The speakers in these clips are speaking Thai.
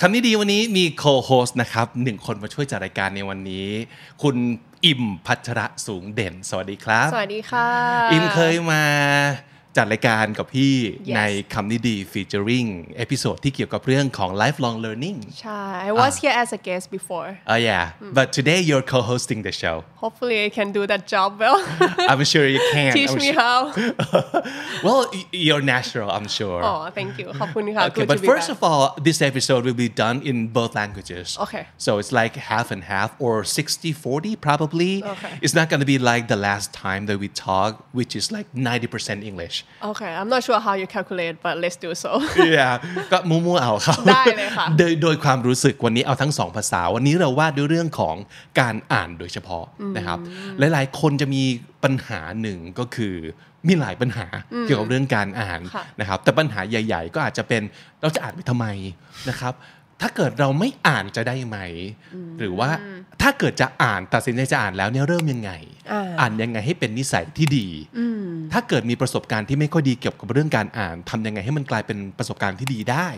คำนี้ดีวันนี้มีโคโฮสนะครับ หนึ่งคนมาช่วยจัดรายการในวันนี้ คุณอิมพัชระสูงเด่น สวัสดีครับ สวัสดีค่ะ อิมเคยมาจัดรายการกับพี่ yes. ในคำนี้ดี featuring เอพิโซดที่เกี่ยวกับเรื่องของ lifelong learning ใช่ I was uh, here as a guest before oh yeah mm. but today you're co-hosting the show hopefully I can do that job well I'm sure you can teach I'm me how well you're natural I'm sure oh thank you ขอบคุณค่ะ okay, but first of all this episode will be done in both languages okay so it's like half and half or 60-40 probably okay. it's not going to be like the last time that we talk, which is like 90% English Okay I'm not sure how you calculate but let's do so yeah ก็มูมูเอาครับได้เลยค่ะ โดยโดยความรู้สึกวันนี้เอาทั้งสองภาษาวันนี้เราว่าด้วยเรื่องของการอ่านโดยเฉพาะนะครับ หลายๆคนจะมีปัญหาหนึ่งก็คือมีหลายปัญหาเกี่ยวกับเรื่องการอ่านนะครับแต่ปัญหาใหญ่ๆ ก็อาจจะเป็นเราจะอ่านไปทำไมนะครับ ถ้าเกิดเราไม่อ่านจะได้ไหม หรือว่าถ้าเกิดจะอ่านตัดสินใจจะอ่านแล้วเนี่ยเริ่มยังไง อ่านยังไงให้เป็นนิสัยที่ดีถ้าเกิดมีประสบการณ์ที่ไม่ค่อยดีเกี่ยวกับเรื่องการอ่าน ทำยังไงให้มันกลายเป็นประสบการณ์ที่ดีได้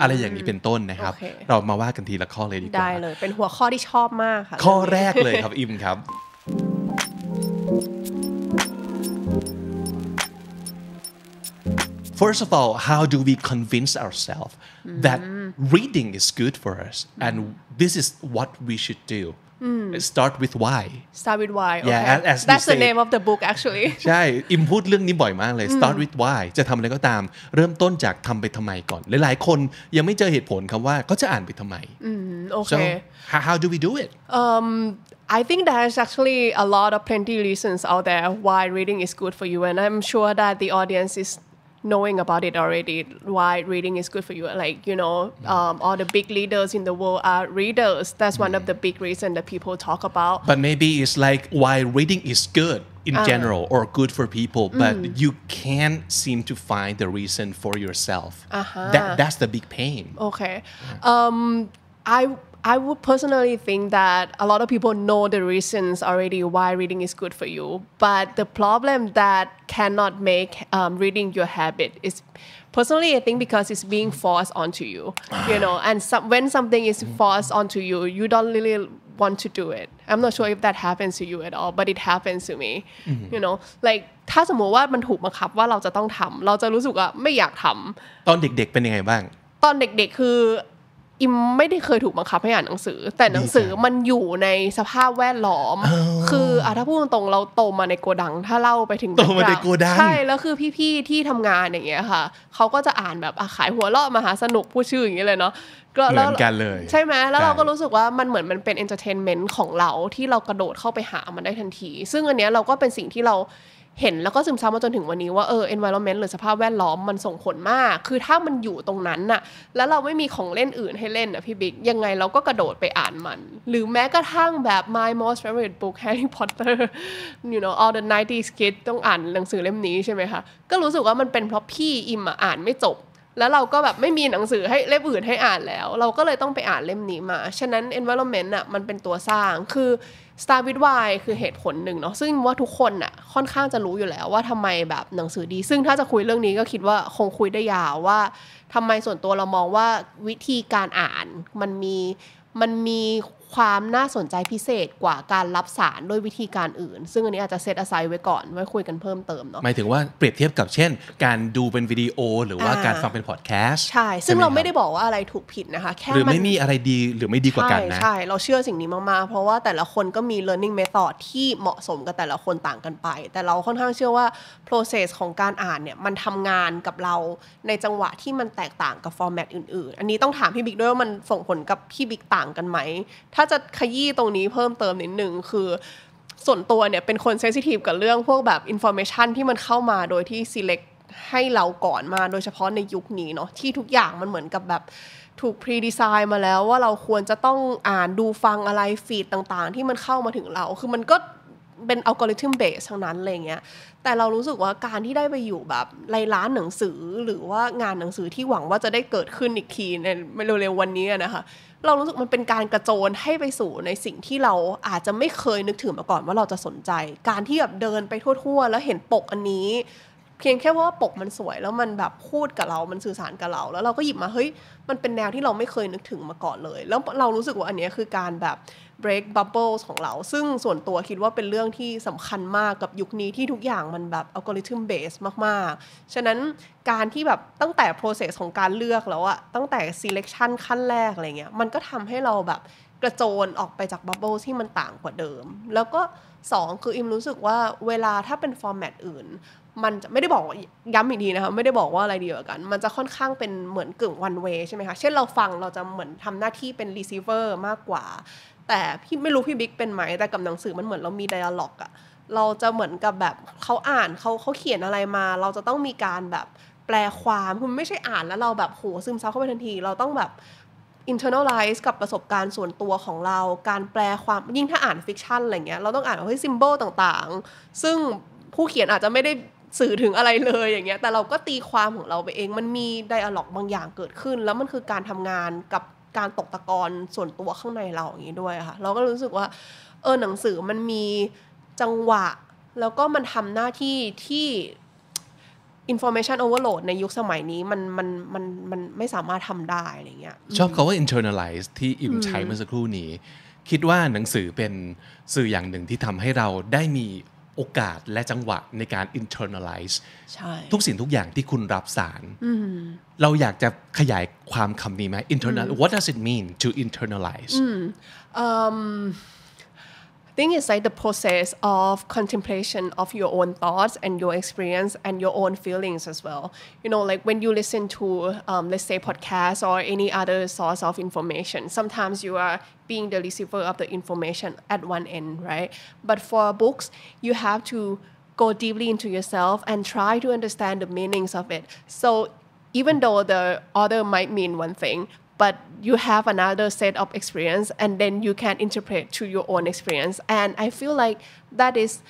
อะไรอย่างนี้เป็นต้นนะครับ เรามาว่ากันทีละข้อเลยดีกว่าได้เลยเป็นหัวข้อที่ชอบมากค่ะข้อแรกเลยครับอิมครับ First of all, how do we convince ourselves mm-hmm. that reading is good for us mm-hmm. and this is what we should do? Mm. Start with why. Start with why. Okay. Yeah, as, as That's say, the name of the book actually. ใช่อิมพูดเรื่องนี้บ่อยมากเลย mm. start with why จะทำอะไรก็ตาม so how, how do we do it um, I think there's actually a lot of plenty reasons out there why reading is good for you and I'm sure that the audience is knowing about it already why reading is good for you like you know um, all the big leaders in the world are readers that's one of the big reasons that people talk about but maybe it's like why reading is good in uh, general or good for people but mm. you can't seem to find the reason for yourself uh-huh. that, that's the big pain okay um, i I would personally think that a lot of people know the reasons already why reading is good for you, but the problem that cannot make um, reading your habit is personally I think because it's being forced onto you, you know, and some, when something is forced onto you, you don't really want to do it. I'm not sure if that happens to you at all, but it happens to me. Mm-hmm. You know, like ถ้าสมมติว่ามันถูกบังคับว่าเราจะต้องทำเราจะรู้สึกว่าไม่อยากทำตอนเด็กๆเป็นยังไงบ้างตอนเด็กๆคืออิมไม่ได้เคยถูกบังคับให้อ่านหนังสือแต่หนังสือมันอยู่ในสภาพแวดล้อม คืออถ้าพูดตรงๆเราโตมาในโกดัง ถ้าเล่าไปถึงโตมาในโกดังใช่ แล้วคือพี่ๆที่ทำงานอย่างเงี้ยค่ะเขาก็จะอ่านแบบขายหัวเราะมหาสนุกผู้ชื่ออย่างเงี้ยเลยเนาะก็แล้วกันเลย ใช่ไหมแล้วเราก็รู้สึกว่ามันเหมือนมันเป็นเอนเตอร์เทนเมนต์ของเรา ที่เรากระโดดเข้าไปหามันได้ทันที ซึ่งอันเนี้ยเราก็เป็นสิ่งที่เราเห็นแล้วก็ซึมซับมาจนถึงวันนี้ว่า เออ environment หรือสภาพแวดล้อมมันส่งผลมาก คือถ้ามันอยู่ตรงนั้นน่ะแล้วเราไม่มีของเล่นอื่นให้เล่นอ่ะพี่บิ๊กยังไงเราก็กระโดดไปอ่านมัน หรือแม้กระทั่งแบบ my most favorite book Harry Potter you know all the 90s kids ต้องอ่านหนังสือเล่มนี้ใช่ไหมคะ ก็รู้สึกว่ามันเป็นเพราะพี่อิมอ่านไม่จบแล้วเราก็แบบไม่มีหนังสือให้เล่มอื่นให้อ่านแล้ว เราก็เลยต้องไปอ่านเล่มนี้มา ฉะนั้น environment อ่ะมันเป็นตัวสร้าง คือ Star with Why คือเหตุผลหนึ่งเนาะ ซึ่งว่าทุกคนอ่ะค่อนข้างจะรู้อยู่แล้วว่าทำไมแบบหนังสือดี ซึ่งถ้าจะคุยเรื่องนี้ก็คิดว่าคงคุยได้ยาวว่า ทำไมส่วนตัวเรามองว่าวิธีการอ่านมันมีมันมีความน่าสนใจพิเศษกว่าการรับสารด้วยวิธีการอื่น ซึ่งอันนี้อาจจะเซตอาไซไว้ก่อนไว้คุยกันเพิ่มเติมเนาะหมายถึงว่าเปรียบเทียบกับเช่น การดูเป็นวิดีโอหรือว่าการฟังเป็นพอดแคสต์ใช่ ซึ่งเราไม่ได้บอกว่าอะไรถูกผิดนะคะแค่หรือไม่มีอะไรดีหรือไม่ดีกว่ากันนะใช่ เราเชื่อสิ่งนี้มากๆเพราะว่าแต่ละคนก็มี learning method ที่เหมาะสมกับแต่ละคนต่างกันไป แต่เราค่อนข้างเชื่อว่า process ของการอ่านเนี่ยมันทำงานกับเราในจังหวะที่มันแตกต่างกับ format อื่นๆ อันนี้ต้องถามพี่บิ๊กด้วยว่ามันส่งผลกับพี่บิ๊กต่างกันไหมถ้าจะขยี้ตรงนี้เพิ่มเติมนิดนึงคือ ส่วนตัวเนี่ยเป็นคนเซนซิทีฟกับเรื่องพวกแบบอินโฟเมชันที่มันเข้ามาโดยที่ select ให้เราก่อนมา โดยเฉพาะในยุคนี้เนาะที่ทุกอย่างมันเหมือนกับแบบถูกพรีดีไซน์มาแล้วว่าเราควรจะต้องอ่านดูฟังอะไรฟีดต่างๆ ที่มันเข้ามาถึงเรา คือมันก็เป็นอัลกอริทึมเบสทั้งนั้นอะไรเงี้ย แต่เรารู้สึกว่าการที่ได้ไปอยู่แบบในร้านหนังสือหรือว่างานหนังสือที่หวังว่าจะได้เกิดขึ้นอีกทีในเร็วๆวันนี้นะคะเรารู้สึกมันเป็นการกระโจนให้ไปสู่ในสิ่งที่เราอาจจะไม่เคยนึกถึงมาก่อนว่าเราจะสนใจการที่แบบเดินไปทั่ว ๆ แล้วเห็นปกอันนี้ เพียงแค่ว่าปกมันสวย แล้วมันแบบพูดกับเรา มันสื่อสารกับเราแล้วเราก็หยิบมาเฮ้ยมันเป็นแนวที่เราไม่เคยนึกถึงมาก่อนเลย แล้วเรารู้สึกว่าอันนี้คือการแบบ break bubbles ของเรา ซึ่งส่วนตัวคิดว่าเป็นเรื่องที่สำคัญมากกับยุคนี้ที่ทุกอย่างมันแบบอัลกอริทึมเบสมาก ๆ ฉะนั้นการที่แบบตั้งแต่ process ของการเลือกแล้วอะตั้งแต่ selection ขั้นแรก อะไรเงี้ยมันก็ทำให้เราแบบกระโจนออกไปจากบั b เบ e s ที่มันต่างกว่าเดิม แล้วก็ 2 คืออิมรู้สึกว่าเวลาถ้าเป็นฟอร์แมตอื่น มันจะไม่ได้บอกย้ำอีกทีนะคะไม่ได้บอกว่าอะไรดีกว่ากัน มันจะค่อนข้างเป็นเหมือนกึ่ง one way ใช่ไหมคะเช่นเราฟังเราจะเหมือนทำหน้าที่เป็น receiver มากกว่าแต่พี่ไม่รู้พี่บิ๊กเป็นไหมแต่กับหนังสือมันเหมือนเรามีไดอะล็อกอะเราจะเหมือนกับแบบเขาอ่านเขาเขาเขียนอะไรมา เราจะต้องมีการแบบแปลความคุณไม่ใช่อ่านแล้วเราแบบ โห ซึมซับเข้าไปทันที เราต้องแบบ internalize กับประสบการณ์ส่วนตัวของเราการแปลความยิ่งถ้าอ่านฟิกชันอะไรเงี้ยเราต้องอ่านเฮ้ยซิมโบลต่างๆ ซึ่งผู้เขียนอาจจะไม่ได้สื่อถึงอะไรเลยอย่างเงี้ยแต่เราก็ตีความของเราไปเองมันมีไดอะล็อกบางอย่างเกิดขึ้น แล้วมันคือการทำงานกับการตกตะกอนส่วนตัวข้างในเราอย่างนี้ด้วยค่ะเราก็รู้สึกว่าเออหนังสือมันมีจังหวะ แล้วก็มันทำหน้าที่ที่ information overload ในยุคสมัยนี้ มันมันมันมันไม่สามารถทำได้อะไรเงี้ยชอบคาว่า internalize ที่อิมใช้เมื่อสักครู่นี้ คิดว่าหนังสือเป็นสื่ออย่างหนึ่งที่ทำให้เราได้มีโอกาส และจังหวะ ในการ internalize ทุกสิ่งทุกอย่างที่คุณรับสาร เราอยากจะขยายความคำนี้ไหม internal what does it mean to internalize think it's like the process of contemplation of your own thoughts and your experience and your own feelings as well. You know, like when you listen to, um, let's say, podcasts or any other source of information, sometimes you are being the receiver of the information at one end, right? But for books, you have to go deeply into yourself and try to understand the meanings of it. So even though the author might mean one thing, but you have another set of experience and then you can interpret to your own experience and i feel like that is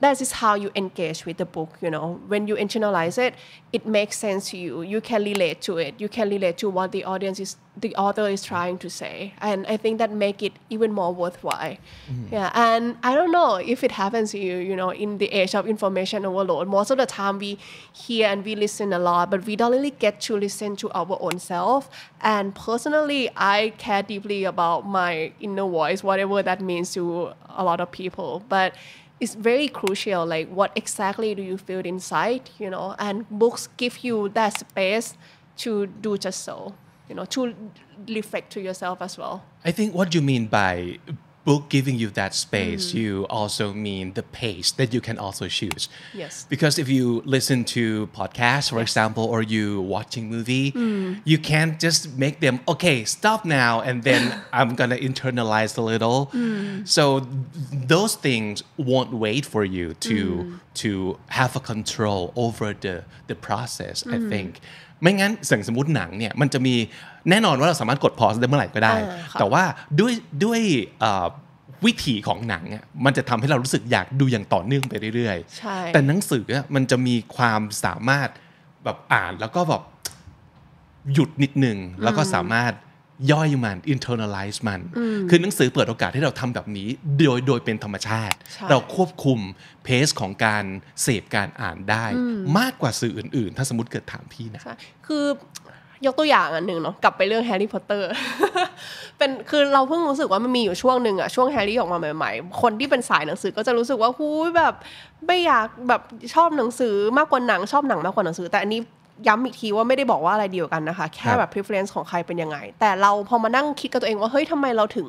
that is how you engage with the book you know when you internalize it it makes sense to you you can relate to it you can relate to what the audience is the author is trying to say and i think that make it even more worthwhile mm-hmm. yeah and i don't know if it happens to you you know in the age of information overload most of the time we hear and we listen a lot but we don't really get to listen to our own self and personally i care deeply about my inner voice whatever that means to a lot of people but it's very crucial like what exactly do you feel inside you know and books give you that space to do just so you know to reflect to yourself as well i think what you mean by book giving you that space, mm you also mean the pace that you can also choose. Yes. Because if you listen to podcasts, for example, or you watching movie, mm. you can't just make them okay, stop now, and then I'm gonna internalize a little. Mm. So those things won't wait for you to mm. to have a control over the the process I think ไม่งั้นสิ่งสมมติหนังเนี่ย มันจะมี แน่นอนว่าเราสามารถกดพอสได้เมื่อไหร่ก็ได้ แต่ว่าด้วยด้วยวิถีของหนังมันจะทำให้เรารู้สึกอยากดูอย่างต่อเนื่องไปเรื่อยๆแต่หนังสือมันจะมีความสามารถแบบอ่าน แล้วก็แบบหยุดนิดนึงแล้วก็สามารถย่อยมัน internalize มัน คือหนังสือเปิดโอกาสให้เราทำแบบนี้ โดยโดยเป็นธรรมชาติ เราควบคุม เพสของการเสพการอ่านได้มากกว่าสื่ออื่นๆ ถ้าสมมติเกิดถามพี่นะ คือยกตัวอย่างอันหนึ่งเนาะ กลับไปเรื่องแฮร์รี่พอตเตอร์ เป็น คือเราเพิ่งรู้สึกว่ามันมีอยู่ช่วงหนึ่งอะช่วงแฮร์รี่ออกมาใหม่ ๆ คนที่เป็นสายหนังสือก็จะรู้สึกว่าหูแบบไม่อยากแบบชอบหนังสือมากกว่าหนัง ชอบหนังมากกว่าหนังสือ แต่อันนี้ย้ำอีกทีว่าไม่ได้บอกว่าอะไรเดียวกันนะคะ แค่แบบ preference ของใครเป็นยังไง แต่เราพอมานั่งคิดกับตัวเองว่า เฮ้ยทำไมเราถึง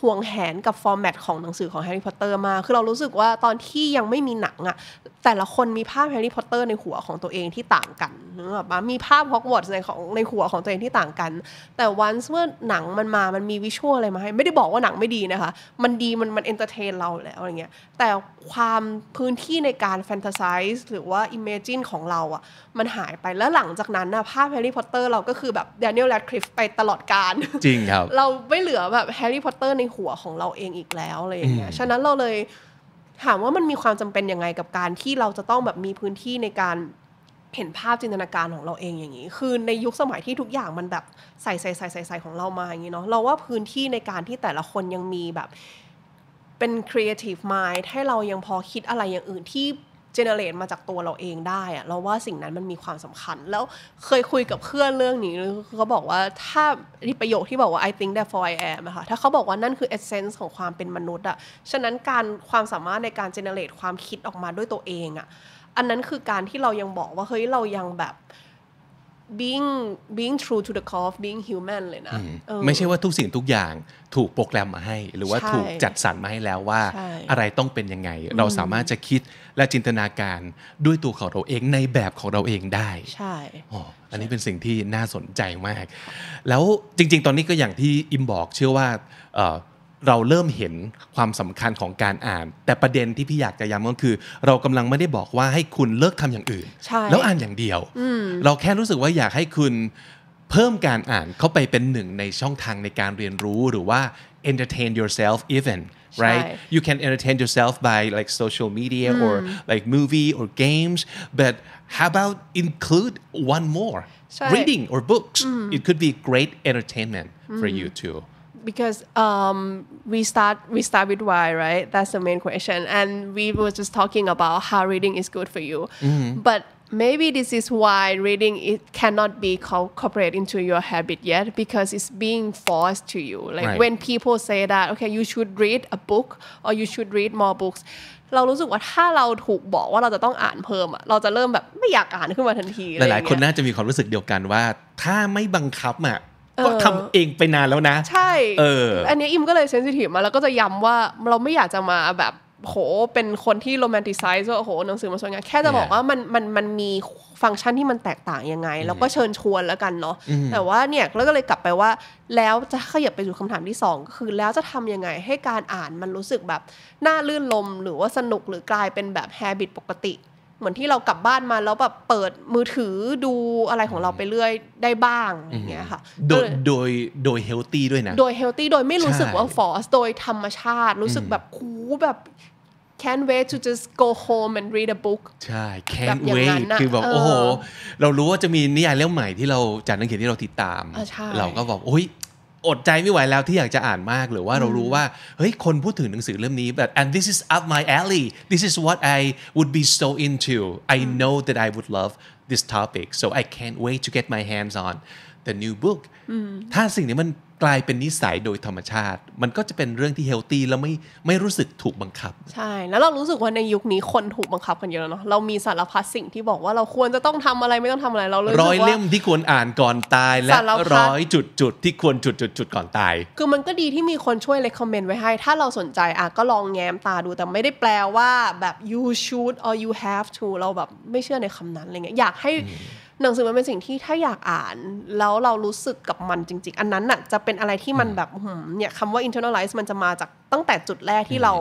ห่วงแหนกับฟอร์แมตของหนังสือของแฮร์รี่พอตเตอร์มาคือเรารู้สึกว่าตอนที่ยังไม่มีหนังอะแต่ละคนมีภาพแฮร์รี่พอตเตอร์ในหัวของตัวเองที่ต่างกันนึกออกปะมีภาพฮอกวอตส์ในของในหัวของตัวเองที่ต่างกัน แต่วันเมื่อหนังมันมามันมีวิชวลอะไรมาให้ ไม่ได้บอกว่าหนังไม่ดีนะคะ มันดีมันมันเอนเตอร์เทนเราแล้วอะไรเงี้ย แต่ความพื้นที่ในการแฟนตาซีส์หรือว่าอิมเมจินของเราอะ่ะ มันหายไปแล้วหลังจากนั้นนะภาพแฮร์รี่พอตเตอร์เราก็คือแบบเดนนียลแรดคริฟไปตลอดกาลจริงครับ เราไม่เหลือแบบแฮร์รี่พอตเตอร์ ในหัวของเราเองอีกแล้วอะไรอย่างเงี้ย ฉะนั้นเราเลยถามว่ามันมีความจำเป็นยังไงกับการที่เราจะต้องแบบมีพื้นที่ในการเห็นภาพจินตนาการของเราเองอย่างนี้ คือในยุคสมัยที่ทุกอย่างมันแบบใส่ใส่ใส่ใส่ใส่ของเรามาอย่างนี้เนาะ เราว่าพื้นที่ในการที่แต่ละคนยังมีแบบเป็น creative mind ให้เรายังพอคิดอะไรอย่างอื่นที่เจเนเรตมาจากตัวเราเองได้อะเราว่าสิ่งนั้นมันมีความสำคัญแล้วเคยคุยกับเพื่อนเรื่องนี้เขาบอกว่าถ้าประโยคที่บอกว่า I think therefore I am ะค่ะถ้าเขาบอกว่านั่นคือเอเซนส์ของความเป็นมนุษย์อะฉะนั้นการความสามารถในการเจเนเรตความคิดออกมาด้วยตัวเองอะอันนั้นคือการที่เรายังบอกว่า เฮ้ยเรายังแบบ being being true to the call of being human เลยนะไม่ใช่ว่าทุกสิ่งทุกอย่างถูกโปรแกรมมาให้ หรือว่าถูกจัดสรรมาให้แล้วว่าอะไรต้องเป็นยังไง เราสามารถจะคิดและจินตนาการด้วยตัวของเราเองในแบบของเราเองได้ใช่อันนี้เป็นสิ่งที่น่าสนใจมาก แล้วจริงๆตอนนี้ก็อย่างที่อิมบอกเชื่อว่าเราเริ่มเห็นความสำคัญของการอ่าน แต่ประเด็นที่พี่อยากจะย้ำก็คือ เรากำลังไม่ได้บอกว่าให้คุณเลิกทำอย่างอื่นแล้วอ่านอย่างเดียว เราแค่รู้สึกว่าอยากให้คุณเพิ่มการอ่านเข้าไปเป็นหนึ่งในช่องทางในการเรียนรู้หรือว่า entertain yourself even right you can entertain yourself by like social media or like movie or games but how about include one more reading or books it could be great entertainment for you too because um, we start we start with why right that's the main question and we were just talking about how reading is good for you mm-hmm. but maybe this is why reading it cannot be incorporated into your habit yet because it's being forced to you like right. when people say that okay you should read a book or you should read more books เรารู้สึกว่าถ้าเราถูกบอกว่าเราจะต้องอ่านเพิ่มอะเราจะเริ่มแบบไม่อยากอ่านขึ้นมาทันทีหลายๆคนน่าจะมีความรู้สึกเดียวกันว่าถ้าไม่บังคับอะก็ทำเองไปนานแล้วนะ ใช่เอออันนี้อิมก็เลยเซนซิทีฟมาแล้วก็จะย้ำว่าเราไม่อยากจะมาแบบ โห เป็นคนที่โรแมนติไซส์ว่าโหหนังสือมาสวยงามแค่จะบอกว่ามันมันมันมีฟังก์ชันที่มันแตกต่างยังไง แล้วก็เชิญชวนแล้วกันเนาะแต่ว่าเนี่ยแล้วก็เลยกลับไปว่า แล้วจะขยับไปสู่คำถามที่2ก็คือแล้วจะทํำยังไงให้การอ่านมันรู้สึกแบบ น่าลื่นลม หรือว่าสนุกหรือกลายเป็นแบบแฮบิตปกติเหมือนที่เรากลับบ้านมาแล้วแบบเปิดมือถือดูอะไรของเราไปเรื่อยได้บ้างอย่างเงี้ยค่ะโดยโดยโดยเฮลตี้ด้วยนะ โดยเฮลตี้โดยไม่รู้สึกว่าฟอร์สโดยธรรมชาติรู้สึกแบบคูแบบ can't wait to just go home and read a book ใช่ can't wait คือแบบโอ้โห เรารู้ว่าจะมีนิยายเล่มใหม่ที่เราจาดนังเขียนที่เราติดตาม เราก็บอกโอ้ยอดใจไม่ไหวแล้วที่อยากจะอ่านมากหรือว่าเรารู้ว่า เฮ้ย คนพูดถึงหนังสือเล่มนี้แบบ and this is up my alley this is what I would be so into I know that I would love this topic so I can't wait to get my hands on the new book ถ้าสิ่งนี้มันกลายเป็นนิสัยโดยธรรมชาติ มันก็จะเป็นเรื่องที่เฮลตี้แล้วไม่ไม่รู้สึกถูกบังคับ ใช่แล้วเรารู้สึกว่าในยุคนี้คนถูกบังคับกันเยอะเนาะเรามีสารพัดสิ่งที่บอกว่าเราควรจะต้องทำอะไรไม่ต้องทำอะไรเราเลยร้อยเล่มที่ควรอ่านก่อนตายและร้อยจุดจุดที่ควรจุดจุดจุดก่อนตาย คือมันก็ดีที่มีคนช่วยเลคคอมเมนต์ไว้ให้ ถ้าเราสนใจอ่ะก็ลองแง้มตาดูแต่ไม่ได้แปลว่าแบบ you should or you have to เราแบบไม่เชื่อในคำนั้นอะไรเงี้ยอยากให้หนังสือมันเป็นสิ่งที่ถ้าอยากอ่านแล้วเรารู้สึกกับมันจริงๆ อันนั้นน่ะ จะเป็นอะไรที่มันแบบเนี่ยคำว่า internalize มันจะมาจากตั้งแต่จุดแรกที่เรา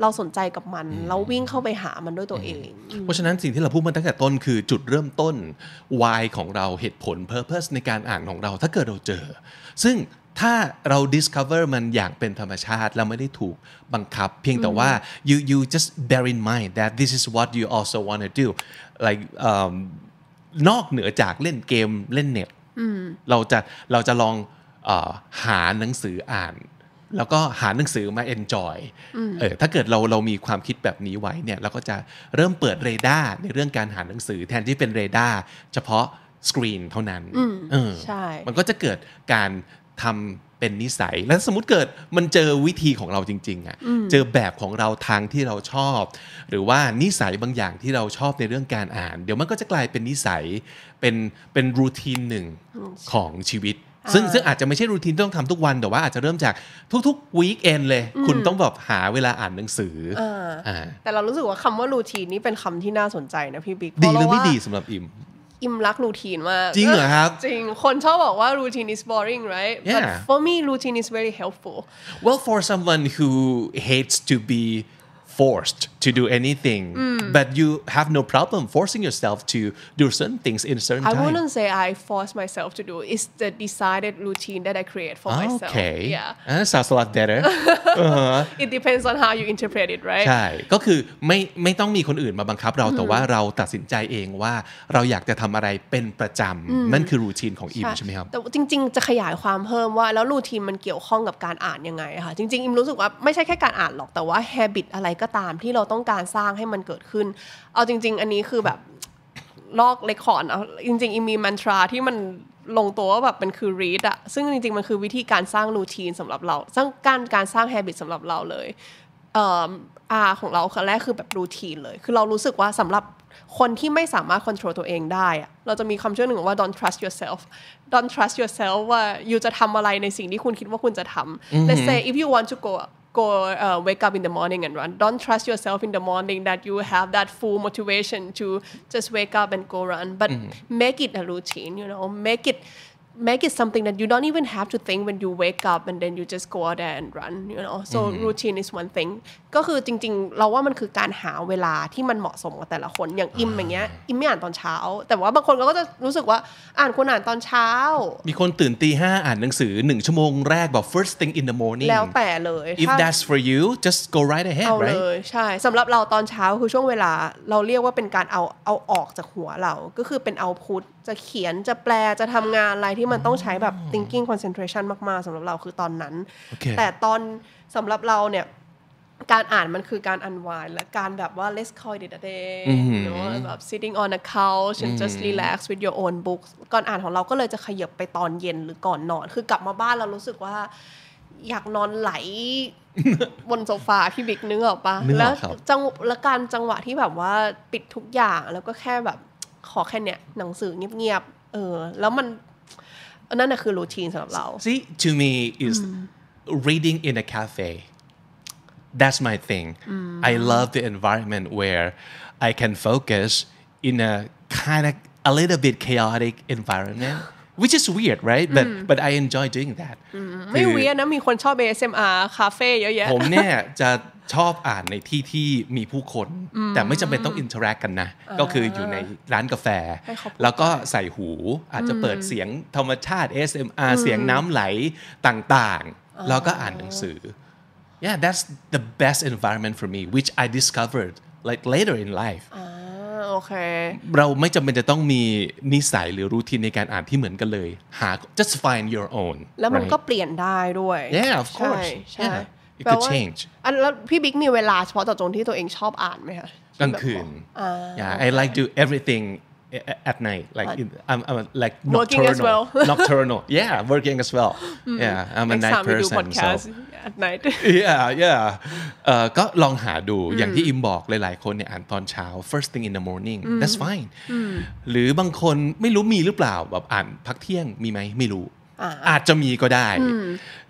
เราสนใจกับมันแล้ววิ่งเข้าไปหามันด้วยตัวเอง เพราะฉะนั้นสิ่งที่เราพูดมาตั้งแต่ต้น คือ จุดเริ่มต้น why ของเราเหตุผล purpose ในการอ่านของเรา ถ้าเกิดเราเจอ ซึ่งถ้าเรา discover มันอย่างเป็นธรรมชาติ เราไม่ได้ถูกบังคับ เพียงแต่ว่า you you just bear in mind that this is what you also want to do like um, นอกเหนือจากเล่นเกมเล่นเน็ตเราจะเราจะลองอหาหนังสืออ่าน แล้วก็หาหนังสือมาเอนจอยเออถ้าเกิดเราเรามีความคิดแบบนี้ไว้เนี่ยเราก็จะเริ่มเปิดเรดาร์ในเรื่องการหาหนังสือแทนที่เป็นเรดาร์เฉพาะสกรีนเท่านั้นออใช่มันก็จะเกิดการทำเป็นนิสัยแล้วสมมติเกิดมันเจอวิธีของเราจริง ๆอะ่ะ เจอแบบของเราทางที่เราชอบ หรือว่านิสัยบางอย่างที่เราชอบในเรื่องการอ่าน เดี๋ยวมันก็จะกลายเป็นนิสัยเป็นเป็นรูทีนหนึ่งของชีวิต ซึ่งซึ่งอาจจะไม่ใช่รูทีนที่ต้องทำทุกวันแต่ว่าอาจจะเริ่มจากทุกๆวีคเอนเลยคุณต้องแบบหาเวลาอ่านหนังสืออแต่เรารู้สึกว่าคำว่ารูทีนนี่เป็นคำที่น่าสนใจนะพี่บิ๊กดีหรือไม่ดีสำหรับอิมอิมรักรูทีนมากจริงเหรอครับจริง routine is boring right yeah. but for me routine is very helpful well for someone who hates to be forced to do anything, mm. but you have no problem forcing yourself to do certain things in certain I time. I wouldn't say I force myself to do. It's the decided routine that I create for okay. myself. Okay. Yeah. That sounds a lot better. uh-huh. It depends on how you interpret it, right? ใช่ก็คือไม่ไม่ต้องมีคนอื่นมาบังคับเราแต่ว่าเราตัดสินใจเองว่าเราอยากจะทำอะไรเป็นประจำนั่นคือรูทีนของอิมใช่ไหมครับแต่จริงๆจะขยายความเพิ่มว่าแล้วรูทีนมันเกี่ยวข้องกับการอ่านยังไงคะจริงๆอิมรู้สึกว่าไม่ใช่แค่การอ่านหรอกแต่ว่าแฮบิตอะไรก็ตามที่เราต้องต้องการสร้างให้มันเกิดขึ้น เอาจริง ๆ อันนี้คือแบบลอกเลคคอร์ดเอาจริงๆอีมีมันทราที่มันลงตัวว่าแบบเป็นคือรีดอะซึ่งจริงๆมันคือวิธีการสร้างรูทีนสำหรับเราสร้างการการสร้างแฮบิตสำหรับเราเลยเอ่อ R ของเราคันแรกคือแบบรูทีนเลยคือเรารู้สึกว่าสำหรับคนที่ไม่สามารถควบคุมตัวเองได้เราจะมีคำเชื่อหนึ่งว่า don't trust yourself don't trust yourself ว่าอยู่จะทำอะไรในสิ่งที่คุณคิดว่าคุณจะทำ let's say if you want to go go uh, wake up in the morning and run. Don't trust yourself in the morning that you have that full motivation to just wake up and go run, but mm-hmm. make it a routine, you know, make it make it something that you don't even have to think when you wake up and then you just go out there and run you know so mm-hmm. routine is one thing ก็คือจริงๆ เราว่ามันคือการหาเวลาที่มันเหมาะสมกับแต่ละคนอย่างอิมอย่างเงี้ยอิมไม่อ่านตอนเช้า แต่ว่าบางคนก็จะรู้สึกว่าอ่านควรอ่านตอนเช้า มีคนตื่นตีห้าอ่านหนังสือหนึ่งชั่วโมงแรกบอก first thing in the morning แล้วแต่เลย if that's for you just go right ahead เอาเลยใช่สำหรับเราตอนเช้าคือช่วงเวลาเราเรียกว่าเป็นการเอาเอาออกจากหัวเราก็คือเป็นเอาพุทจะเขียนจะแปลจะทำงานอะไรที่มันต้องใช้แบบ thinking concentration มากๆ สำหรับเราคือตอนนั้น okay. แต่ตอนสำหรับเราเนี่ย การอ่านมันคือการอันวายและการแบบว่า let's call it a day หรือว่าแบบ sitting on a couch and just relax with your own books ก่อนอ่านของเราก็เลยจะขยับไปตอนเย็นหรือก่อนนอน คือกลับมาบ้านเรารู้สึกว่าอยากนอนไหลบนโซฟาพี่บิ๊กนึกออกปะแล้วจังและการจังหวะที่แบบว่าปิดทุกอย่างแล้วก็แค่แบบขอแค่เนี้ยหนังสือเงียบๆ เออแล้วมัน see to me is reading in a cafe that's my thing I love the environment where I can focus in a kind of a little bit chaotic environment which is weird right but but I enjoy doing that ไม่เวียนะ มีคนชอบ ASMR คาเฟ่เยอะแยะ ผมเนี่ยจะชอบอ่านในที่ที่มีผู้คน แต่ไม่จำเป็นต้องอินเทอร์แอคกันนะ ก็คืออยู่ในร้านกาแฟ แล้วก็ใส่หูอาจจะเปิดเสียงธรรมชาติ ASMR เสียงน้ำไหลต่างๆ แล้วก็อ่านหนังสือ yeah that's the best environment for me which I discovered like later in life โอเค เราไม่จำเป็นจะต้องมี นิสัยหรือรูทีนในการอ่านที่เหมือนกันเลย หา just find your own แล้วมันก็เปลี่ยนได้ด้วย yeah of course ใช่ it could change อันแล้วพี่บิ๊กมีเวลาเฉพาะต่อจงที่ตัวเองชอบอ่านไหมคะกลางคืน yeah I like do everything at night like in, I'm, I'm like nocturnal working as well. nocturnal yeah working as well mm. yeah I'm a Next night person so at night yeah yeah ก็ลองหาดูอย่างที่อิมบอกหลาย ๆคนเนี่ยอ่านตอนเช้า first thing in the morning that's fine หรือบางคนไม่รู้มีหรือเปล่าแบบอ่านพักเที่ยงมีไหมไม่รู้อาจจะมีก็ได้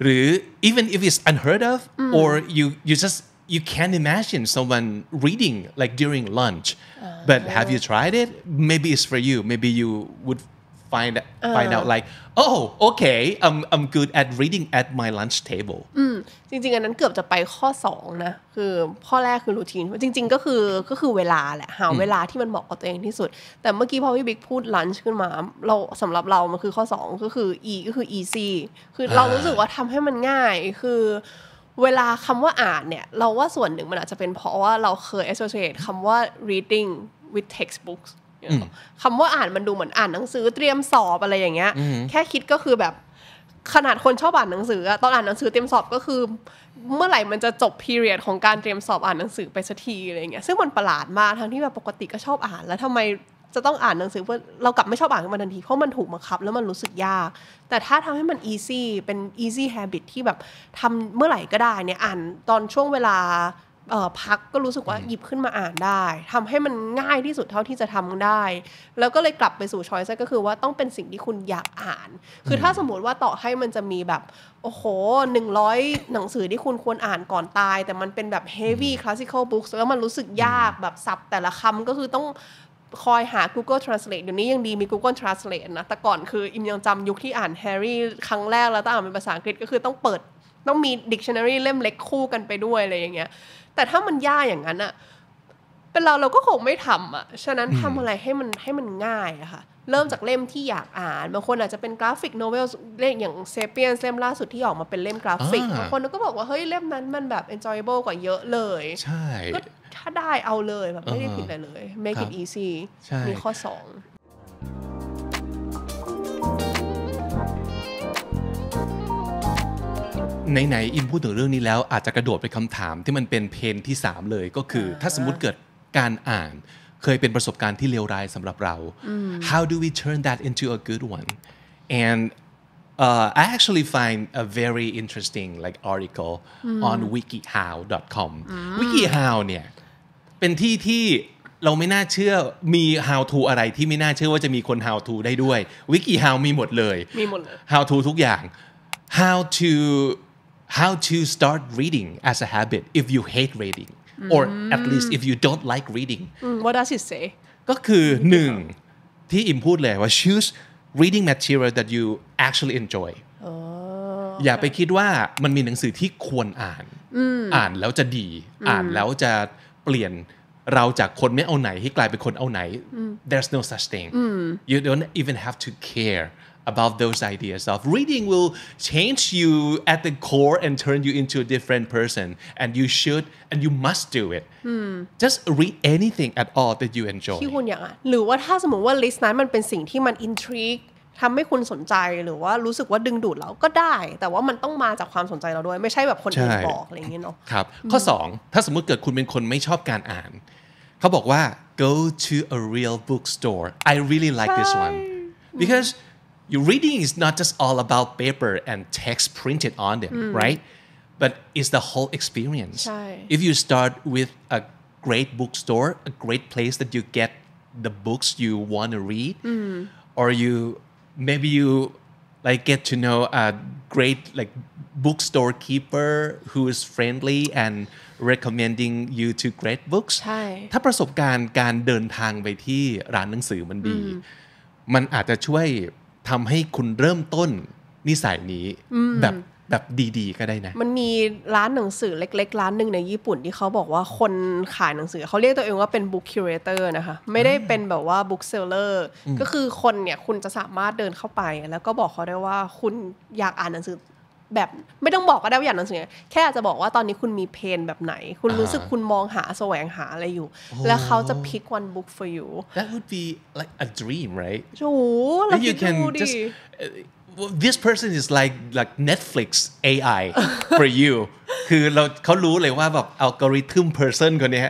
หรือ even if it's unheard of or you you just you can't imagine someone reading like during lunch uh, but have you tried it maybe it's for you maybe you would find uh, find out like oh okay I'm I'm good at reading at my lunch table อืมจริง ๆ อันนั้นเกือบจะไปข้อ2นะ คือข้อแรกคือรูทีนจริง ๆ ก็คือก็คือเวลาแหละหาเวลาที่มันเหมาะกับตัวเองที่สุด แต่เมื่อกี้พอพี่บิ๊กพูด lunch ขึ้นมา เราสำหรับเรา มันคือข้อ2ก็คือ e ก็คือ easy คือเรารู้สึกว่าทำให้มันง่าย คือเวลาคำว่าอ่านเนี่ยเราว่าส่วนหนึ่งมันอาจจะเป็นเพราะว่าเราเคย associate คำว่า reading with textbooks คำว่าอ่านมันดูเหมือนอ่านหนังสือเตรียมสอบอะไรอย่างเงี้ยแค่คิดก็คือแบบขนาดคนชอบอ่านหนังสือตอนอ่านหนังสือเตรียมสอบก็คือ เมื่อไหร่มันจะจบพีเรียดของการเตรียมสอบอ่านหนังสือไปสักทีอะไรเงี้ยซึ่งมันประหลาดมากทั้งที่แบบปกติก็ชอบอ่านแล้วทำไมจะต้องอ่านหนังสือเพื่อเรากลับไม่ชอบอ่านมันมาทันทีเพราะมันถูกบังคับ แล้วมันรู้สึกยาก แต่ถ้าทำให้มัน easy เป็น easy habit ที่แบบทำเมื่อไหร่ก็ได้เนี่ยอ่านตอนช่วงเวลา พักก็รู้สึกว่าหยิบขึ้นมาอ่านได้ ทำให้มันง่ายที่สุดเท่าที่จะทำได้ แล้วก็เลยกลับไปสู่ชอยซ์ก็คือว่าต้องเป็นสิ่งที่คุณอยากอ่าน คือถ้าสมมติว่าต่อให้มันจะมีแบบโอ้โหหนึ่งร้อยหนังสือที่คุณควรอ่านก่อนตาย แต่มันเป็นแบบ heavy classical books แล้วมันรู้สึกยากแบบสับแต่ละคำก็คือต้องคอยหา Google Translate เดี๋ยวนี้ยังดีมี Google Translate นะ แต่ก่อนคืออิมยังจำยุคที่อ่านแฮร์รี่ครั้งแรกแล้วต้องอ่านเป็นภาษาอังกฤษก็คือต้องเปิดต้องมี Dictionary เล่มเล็กคู่กันไปด้วย อะไรอย่างเงี้ย แต่ถ้ามันยากอย่างนั้นอะเป็นเราเราก็คงไม่ทำอะฉะนั้นทำอะไรให้มันให้มันง่ายอะค่ะเริ่มจากเล่มที่อยากอ่านบางคนอาจจะเป็นกราฟิกโนเวลเล่มอย่างเซเปียนเล่มล่าสุดที่ออกมาเป็นเล่มกราฟิกบางคนก็บอกว่าเฮ้ย เล่มนั้นมันแบบ enjoyable กว่าเยอะเลย ใช่ก็ถ้าได้เอาเลยแบบไม่ได้ผิดอะไรเลย make it easy มีข้อสองไหน ๆ อินพูดถึงเรื่องนี้แล้วอาจจะกระโดดไปคำถามที่มันเป็นเพนที่ 3 เลย ก็คือถ้าสมมติเกิดการอ่านเคยเป็นประสบการณ์ที่เลวร้ายสำหรับเรา how do we turn that into a good one and uh, I actually find a very interesting like article on wikihow.com wikihow เนี่ยเป็นที่ที่เราไม่น่าเชื่อ มี how to อะไรที่ไม่น่าเชื่อว่าจะมีคน how to ได้ด้วย wikihow มีหมดเลย มีหมดเลย how to ทุกอย่าง how to how to start reading as a habit if you hate reading or at least if you don't like reading what does it say ก็คือหนึ่งที่อิมพูดเลยว่า choose reading material that you actually enjoy อย่าไปคิดว่ามันมีหนังสือที่ควรอ่านอ่านแล้วจะดีอ่านแล้วจะเปลี่ยนเราจากคนไม่เอาไหนให้กลายเป็นคนเอาไหน there's no such thing you don't even have to care about those ideas of reading will change you at the core and turn you into a different person and you should and you must do it hmm. just read anything at all that you enjoy ที่คุณอยากอ่หรือว่าถ้าสมมติว่าลิสต์นั้นมันเป็นสิ่งที่มัน intrigue ทำให้คุณสนใจ หรือว่ารู้สึกว่าดึงดูดเราก็ได้ แต่ว่ามันต้องมาจากความสนใจเราด้วย ไม่ใช่แบบคนอื่นบอกอะไรอย่างเงี้ยเนาะครับ ข้อ 2 ถ้าสมมุติเกิดคุณเป็นคนไม่ชอบการอ่านเขาบอกว่า go to a real bookstore I really like this one because your reading is not just all about paper and text printed on them, mm. right? But it's the whole experience. Right. If you start with a great bookstore, a great place that you get the books you want to read, mm. or you maybe you like get to know a great like bookstore keeper who is friendly and recommending you to great books ใช่ถ้าประสบการณ์การเดินทางไปที่ร้านหนังสือมันดีทำให้คุณเริ่มต้นนิสัยนี้แบบแบบดีๆ ก็ได้นะ มันมีร้านหนังสือเล็ก ๆ ร้านหนึ่งในญี่ปุ่นที่เขาบอกว่าคนขายหนังสือ เขาเรียกตัวเองว่าเป็นบุ๊กคิวเรเตอร์นะคะ ไม่ได้เป็นแบบว่าบุ๊กเซลเลอร์ก็คือคนเนี่ย คุณจะสามารถเดินเข้าไปแล้วก็บอกเขาได้ว่าคุณอยากอ่านหนังสือแบบ ไม่ต้องบอกก็ได้ว่าอย่างนั้นสนแค่อาจจะบอกว่าตอนนี้คุณมีเพนแบบไหน คุณรู้สึกคุณมองหาแสวงหาอะไรอยู่ แล้วเขาจะ pick one book for you that would be like a dream right โอ้โหแล้ว you can just this person is like like Netflix AI for you คือเราเขารู้เลยว่าแบบ algorithm person คนนี้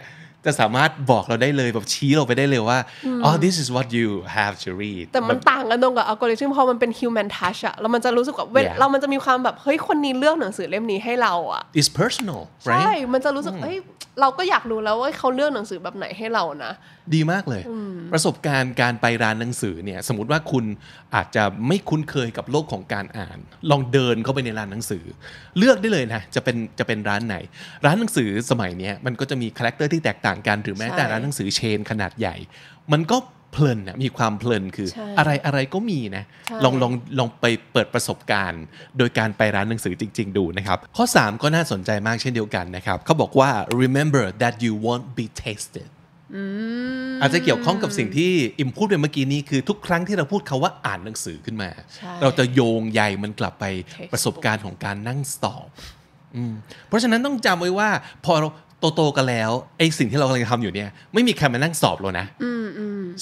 จะสามารถบอกเราได้เลยแบบชี้เราไปได้เลยว่าอ๋อ this is what you have to read แต่มันต่างกันตรงกับอัลกอริทึมพอมันเป็น human touch อะแล้วมันจะรู้สึกว่าเรามันจะมีความแบบเฮ้ยคนนี้เลือกหนังสือเล่มนี้ให้เราอะ is personal ใช่มันจะรู้สึกเฮ้ยเราก็อยากรู้แล้วว่าเขาเลือกหนังสือแบบไหนให้เรานะ ดีมากเลย ประสบการณ์การไปร้านหนังสือเนี่ยสมมติว่าคุณอาจจะไม่คุ้นเคยกับโลกของการอ่าน ลองเดินเข้าไปในร้านหนังสือ เลือกได้เลยนะ จะเป็นจะเป็นร้านไหน ร้านหนังสือสมัยนี้มันก็จะมีคาแรคเตอร์ที่แตกต่างต่างกันหรือแม้แต่ร้านหนังสือเชนขนาดใหญ่ มันก็เพลินนะมีความเพลินคืออะไรอะไรก็มีนะ ลองลองลองไปเปิดประสบการณ์ โดยการไปร้านหนังสือจริงๆดูนะครับ ข้อ 3 ก็น่าสนใจมากเช่นเดียวกันนะครับเขาบอกว่า remember that you won't be tasted อาจจะเกี่ยวข้องกับสิ่งที่อิมพูดไปเมื่อกี้นี้ คือทุกครั้งที่เราพูดคาว่าอ่านหนังสือขึ้นมา เราจะโยงใหญ่มันกลับไปประสบการณ์ของการนั่งสอบเพราะฉะนั้นต้องจำไว้ว่า พอเราโตโตกันแล้วไอสิ่งที่เรากำลังทำอยู่เนี่ยไม่มีใครมานั่งสอบเรานะ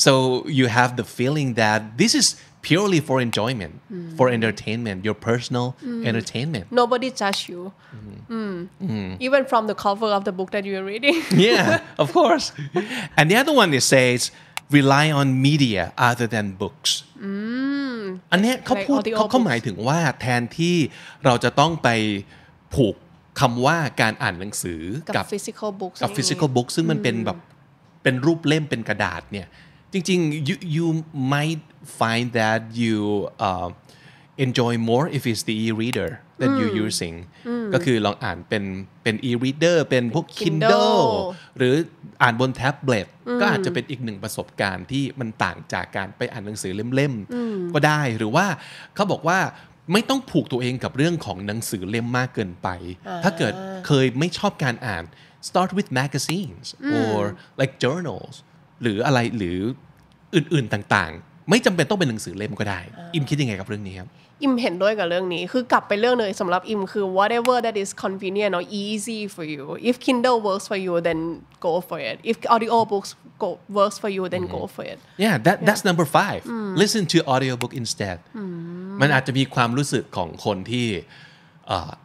so you have the feeling that this is purely for enjoyment for entertainment your personal entertainment nobody judge you even from the cover of the book that you're reading yeah of course and the other one it says rely on media other than books อันนี้เขาพูดเขาหมายถึงว่าแทนที่เราจะต้องไปผูกคำว่าการอ่านหนังสือกับ physical book กับ physical book ซึ่งมันเป็นแบบ เป็นรูปเล่มเป็นกระดาษเนี่ย จริงๆ you you might find that you uh, enjoy more if it's the e-reader that you using ก็คือลองอ่านเป็นเป็น e-reader เป็นพวก Kindle หรืออ่านบนแท็บเล็ตก็อาจจะเป็นอีกหนึ่งประสบการณ์ที่มันต่างจากการไปอ่านหนังสือเล่มๆ ก็ได้ หรือว่าเขาบอกว่าไม่ต้องผูกตัวเองกับเรื่องของหนังสือเล่มมากเกินไป ถ้าเกิดเคยไม่ชอบการอ่าน start with magazines or like journals หรืออะไรหรืออื่นๆต่างไม่จำเป็นต้องเป็นหนังสือเล่มก็ได้ อิมคิดยังไงกับเรื่องนี้ครับ อิมเห็นด้วยกับเรื่องนี้ คือกลับไปเรื่องเลยสำหรับอิมคือ whatever that is convenient or easy for you if Kindle works for you then go for it if audio books go works for you then go for it yeah that that's number five listen to audiobook instead มันอาจจะมีความรู้สึกของคนที่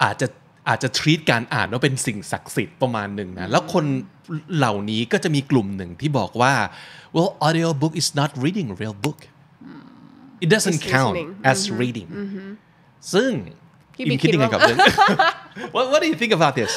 อาจจะอาจจะ treat การอ่านว่าเป็นสิ่งศักดิ์สิทธิ์ประมาณหนึ่งนะ แล้วคนเหล่านี้ก็จะมีกลุ่มหนึ่งที่บอกว่า well audiobook is not reading real book it doesn't count as mm-hmm. reading. Mm-hmm. ซึ่ง you คิดยังไงกับ what what do you think about this?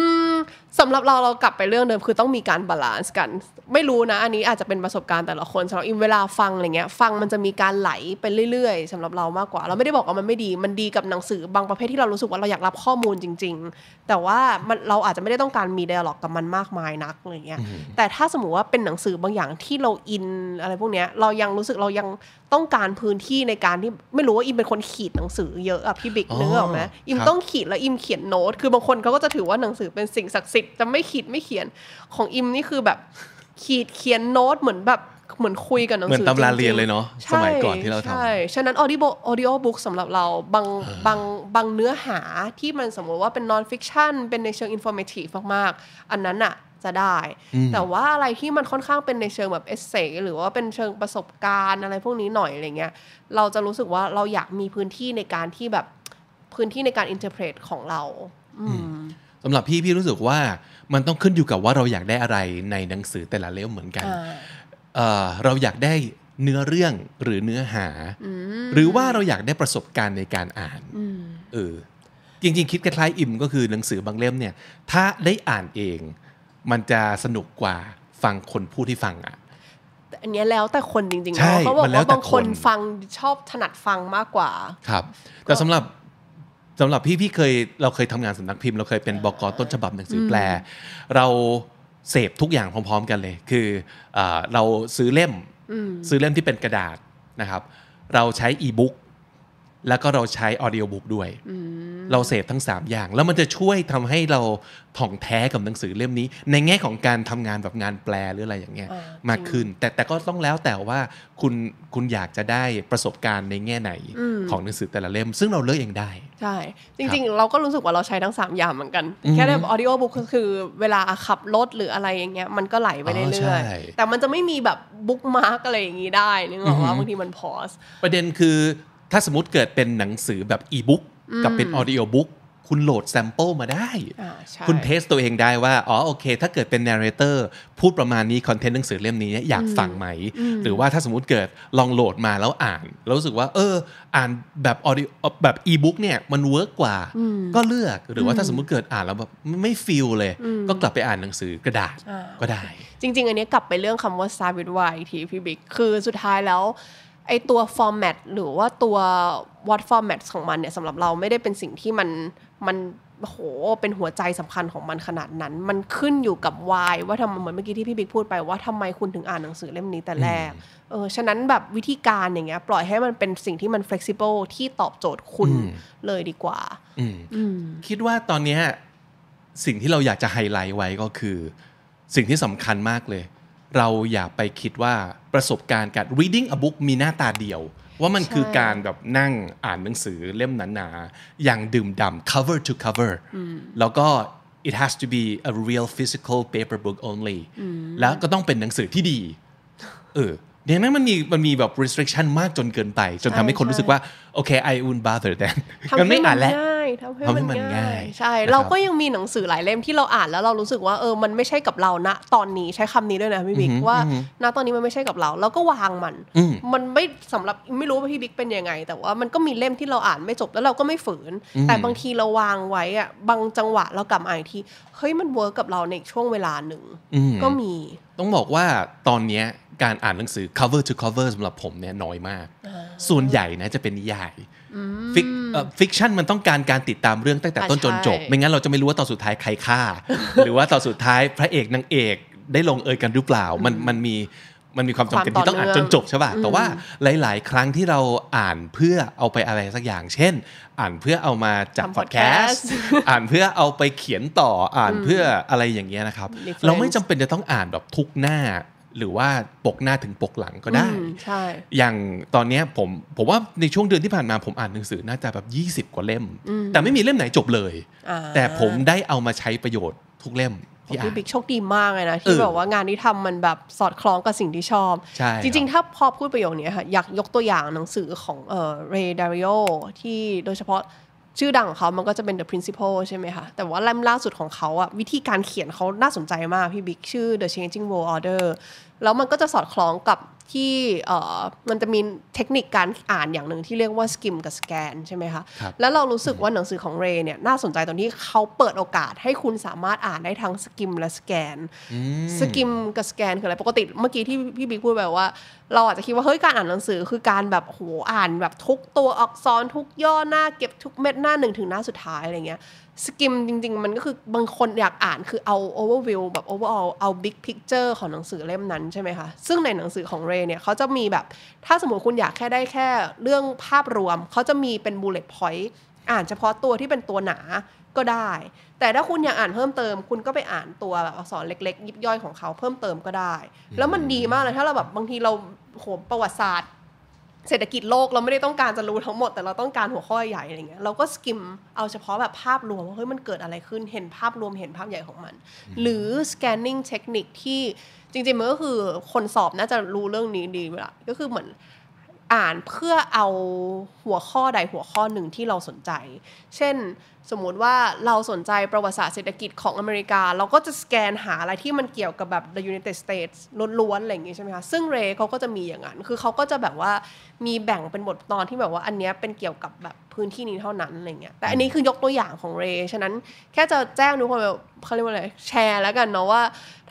Mm, สำหรับเราเรากลับไปเรื่องเดิมคือต้องมีการบาลานซ์กัน ไม่รู้นะอันนี้อาจจะเป็นประสบการณ์แต่ละคนสำหรับอิมเวลาฟังอะไรเงี้ยฟังมันจะมีการไหลไปเรื่อย ๆ สำหรับเรามากกว่าเราไม่ได้บอกว่ามันไม่ดี มันดีกับหนังสือบางประเภทที่เรารู้สึกว่าเราอยากรับข้อมูลจริง ๆ แต่ว่ามันเราอาจจะไม่ได้ต้องการมีเดลล็อกกับมันมากมายนักอะไรเงี้ยแต่ถ้าสมมติว่าเป็นหนังสือบางอย่างที่เราอินอะไรพวกเนี้ยเรายังรู้สึกเรายังต้องการพื้นที่ในการที่ไม่รู้ว่าอิมเป็นคนขีดหนังสือเยอะอะพี่บิ๊กเนื้อออกไหมอิมต้องขีดแล้วอิมเขียนโน้ตคือบางคนเขาก็จะถือว่าหนังสือเป็นสิ่งศักดิ์สิดจะไม่ขีดไม่เขียนของอิมนี่คือแบบขีดเขียนโน้ตเหมือนแบบเหมือนคุยกับหนังสือเหมือนตำราเรียนเลยเนาะสมัยก่อนที่เราทำใช่ ฉะนั้นออดิโอออดิโอบุ๊กสำหรับเราบางบางบางเนื้อหาที่มันสมมติว่าเป็นนอนฟิคชันเป็นในเชิงอินโฟเมทีฟมากๆ อันนั้นอะจะได้ แต่ว่าอะไรที่มันค่อนข้างเป็นในเชิงแบบเอเซหรือว่าเป็นเชิงประสบการณ์อะไรพวกนี้หน่อยอะไรเงี้ยเราจะรู้สึกว่าเราอยากมีพื้นที่ในการที่แบบพื้นที่ในการอินเทอร์เพรตของเราอืมสำหรับพี่พี่รู้สึกว่ามันต้องขึ้นอยู่กับว่าเราอยากได้อะไรในหนังสือแต่ละเล่มเหมือนกันเราอยากได้เนื้อเรื่องหรือเนื้อหาหรือว่าเราอยากได้ประสบการณ์ในการอ่านเออจริง ๆคิดคล้ายๆอิ่มก็คือหนังสือบางเล่มเนี่ย ถ้าได้อ่านเองมันจะสนุกกว่าฟังคนพูดที่ฟังอ่ะอันนี้แล้วแต่คนจริงๆเขาบอกว่าบางคนฟังชอบถนัดฟังมากกว่าครับ แต่สำหรับสำหรับพี่พี่เคยเราเคยทำงานสำนักพิมพ์เราเคยเป็นบกต้นฉบับหนังสือแปล เราเสพทุกอย่างพร้อมๆกันเลย คือเราซื้อเล่มซื้อเล่มที่เป็นกระดาษนะครับ เราใช้อีบุ๊กแล้วก็เราใช้ออดิโอบุ๊กด้วยเราเสพทั้ง 3 อย่าง แล้วมันจะช่วยทำให้เราถ่องแท้กับหนังสือเล่มนี้ในแง่ของการทำงานแบบงานแปลหรืออะไรอย่างเงี้ยมากขึ้น แต่แต่ก็ต้องแล้วแต่ว่า คุณคุณอยากจะได้ประสบการณ์ในแง่ไหนของหนังสือแต่ละเล่ม ซึ่งเราเลือกเองได้ใช่จริงๆ เราก็รู้สึกว่าเราใช้ทั้ง3อย่างเหมือนกัน แค่ได้ออดิโอบุ๊กก็คือเวลาขับรถหรืออะไรอย่างเงี้ยมันก็ไหลไปเรื่อยๆแต่มันจะไม่มีแบบบุ๊กมาร์กอะไรอย่างงี้ได้นึกออกว่าบางทีมันพอสประเด็นคือถ้าสมมติเกิดเป็นหนังสือแบบอีบุ๊กกับเป็นออดิโอบุ๊กคุณโหลดแซมเปิลมาได้ คุณเทสตัวเองได้ว่า อ๋อโอเค ถ้าเกิดเป็นนร์เรเตอร์พูดประมาณนี้ คอนเทนต์หนังสือเล่มนี้อยากฟังไหม หรือว่าถ้าสมมติเกิดลองโหลดมาแล้วอ่าน แล้วรู้สึกว่า เอออ่านแบบออดิแบบอีบุ๊กเนี่ยมันเวิร์กกว่าก็เลือกหรือว่าถ้าสมมติเกิดอ่านแล้วแบบไม่ฟิลเลย ก็กลับไปอ่านหนังสือกระดาษก็ได้ จริง ๆ อันนี้กลับไปเรื่องคำว่าซา a ิ t ไวทีพี่บิ๊กคือสุดท้ายแล้วไอตัวฟอร์แมตหรือว่าตัววอตฟอร์แมตของมันเนี่ยสำหรับเราไม่ได้เป็นสิ่งที่มันมันโหเป็นหัวใจสำคัญของมันขนาดนั้น มันขึ้นอยู่กับวายว่าทำเหมือนเมื่อกี้ที่พี่บิ๊กพูดไปว่าทำไมคุณถึงอ่านหนังสือเล่มนี้แต่แรกเออฉะนั้นแบบวิธีการอย่างเงี้ย ปล่อยให้มันเป็นสิ่งที่มัน flexible ที่ตอบโจทย์คุณเลยดีกว่าคิดว่าตอนเนี้สิ่งที่เราอยากจะไฮไลท์ไว้ก็คือ สิ่งที่สำคัญมากเลยเราอย่าไปคิดว่าประสบการณ์การ reading a book มีหน้าตาเดียวว่ามันคือการแบบนั่งอ่านหนังสือเล่มหนาๆอย่างดื่มดำ cover to cover แล้วก็ it has to be a real physical paper book only แล้วก็ต้องเป็นหนังสือที่ดี เออ เดี๋ยนั้นมันมีมันมีแบบ restriction มากจนเกินไป จนทำให้คนรู้สึกว่าโอเค I won't bother then ทำให้มันง่ายทำให้มันง่าย ใช่ เราก็ยังมีหนังสือหลายเล่มที่เราอ่านแล้วเรารู้สึกว่าเออมันไม่ใช่กับเราณตอนนี้ใช้คำนี้ด้วยนะพี่บิ๊กว่าณตอนนี้มันไม่ใช่กับเราเราก็วางมันมันไม่สำหรับไม่รู้ว่าพี่บิ๊กเป็นยังไง แต่ว่ามันก็มีเล่มที่เราอ่านไม่จบแล้วเราก็ไม่ฝืน แต่บางทีเราวางไว้อะบางจังหวะเรากลับมาอีทีเฮ้ยมันเวิร์กกับเราในช่วงเวลาหนึ่งก็มี ต้องบอกว่าตอนเนี้ยการอ่านหนังสือ cover to cover สำหรับผมเนี่ยน้อยมาก ส่วนใหญ่นะจะเป็นนิยายฟิกฟิกชันมันต้องการการติดตามเรื่องตั้งแต่ต้นจนจบ ไม่งั้นเราจะไม่รู้ว่าตอนสุดท้ายใครฆ่า หรือว่าตอนสุดท้ายพระเอกนางเอกได้ลงเอยกันหรือเปล่า มันมันมีมันมีความจำเป็นที่ต้องอ่านจนจบใช่ป่ะ แต่ว่าหลาย ๆ ครั้งที่เราอ่านเพื่อเอาไปอะไรสักอย่าง เช่น อ่านเพื่อเอามาจัดพอดแคสต์อ่านเพื่อเอาไปเขียนต่อ อ่านเพื่ออะไรอย่างเงี้ยนะครับ เราไม่จำเป็นจะต้องอ่านแบบทุกหน้าหรือว่าปกหน้าถึงปกหลังก็ได้ใช่อย่างตอนนี้ผมผมว่าในช่วงเดือนที่ผ่านมา ผมอ่านหนังสือน่าจะแบบ 20 กว่าเล่ม แต่ไม่มีเล่มไหนจบเลย แต่ผมได้เอามาใช้ประโยชน์ทุกเล่มที่พี่บิ๊กโชคดีมากเลยนะ ที่แบบว่างานที่ทำมันแบบสอดคล้องกับสิ่งที่ชอบ จริงๆ ถ้าพอพูดประโยคนี้ค่ะอยากยกตัวอย่างหนังสือของเออเรดาริโอที่โดยเฉพาะชื่อดังของเขา มันก็จะเป็น The Principle ใช่ไหมคะ แต่ว่าเล่มล่าสุดของเขาอะวิธีการเขียนเขาน่าสนใจมาก พี่บิ๊ก ชื่อ The Changing World Order แล้วมันก็จะสอดคล้องกับที่มันจะมีเทคนิคการอ่านอย่างหนึ่งที่เรียกว่าสกิมกับสแกนใช่ไหมคะคแล้วเรารู้สึกว่าหนังสือของเรเนี่ยน่าสนใจตรงที่เขาเปิดโอกาสให้คุณสามารถอ่านได้ทั้งสกิมและสแกนสกิมกับสแกนคืออะไรปกติเมื่อกี้ที่พี่บิ๊กพูดแบบว่าเราอาจจะคิดว่าเฮ้ยการอ่านหนังสือคือการแบบโหอ่าน แบบทุกตัวอักษรทุกย่อหน้าเก็บทุกเม็ดหน้าหนึ่งถึงหน้าสุดท้ายอะไรเงี้ยสกิมจริงๆ มันก็คือบางคนอยากอ่านคือเอา overview แบบ overall เอา big picture ของหนังสือเล่มนั้นใช่ไหมคะ ซึ่งในหนังสือของเรเนี่ยเขาจะมีแบบถ้าสมมติคุณอยากแค่ได้แค่เรื่องภาพรวมเขาจะมีเป็น bullet point อ่านเฉพาะตัวที่เป็นตัวหนาก็ได้ แต่ถ้าคุณอยากอ่านเพิ่มเติม คุณก็ไปอ่านตัวแบบอักษรเล็ก ๆ ยิบย่อยของเขาเพิ่มเติมก็ได้ แล้วมันดีมากเลยถ้าเราแบบบางทีเราโหประวัติศาสตร์เศรษฐกิจโลกเราไม่ได้ต้องการจะรู้ทั้งหมดแต่เราต้องการหัวข้อใหญ่อะไรเงี้ยเราก็สกิมเอาเฉพาะแบบภาพรวม ว่าเฮ้ยมันเกิดอะไรขึ้นเห็นภาพรวมเห็นภาพใหญ่ของมัน หรือสแกนนิ่งเทคนิคที่จริงๆมันก็คือคนสอบน่าจะรู้เรื่องนี้ดีเวลาก็คือเหมือนอ่านเพื่อเอาหัวข้อใดหัวข้อหนึ่งที่เราสนใจ เช่นสมมุติว่าเราสนใจประวัติศาสตร์เศรษฐกิจของอเมริกา เราก็จะสแกนหาอะไรที่มันเกี่ยวกับแบบ the United States ล้วนๆอะไรอย่างงี้ใช่ไหมคะซึ่งเรเขาก็จะมีอย่างนั้น คือเขาก็จะแบบว่ามีแบ่งเป็นบทตอนที่แบบว่าอันเนี้ยเป็นเกี่ยวกับแบบพื้นที่นี้เท่านั้นอะไรเงี้ยแต่อันนี้คือยกตัวอย่างของเรฉะนั้นแค่จะแจ้งทุกคนเขาเรียกว่าอะไรแชร์ แล้วกันเนาะว่า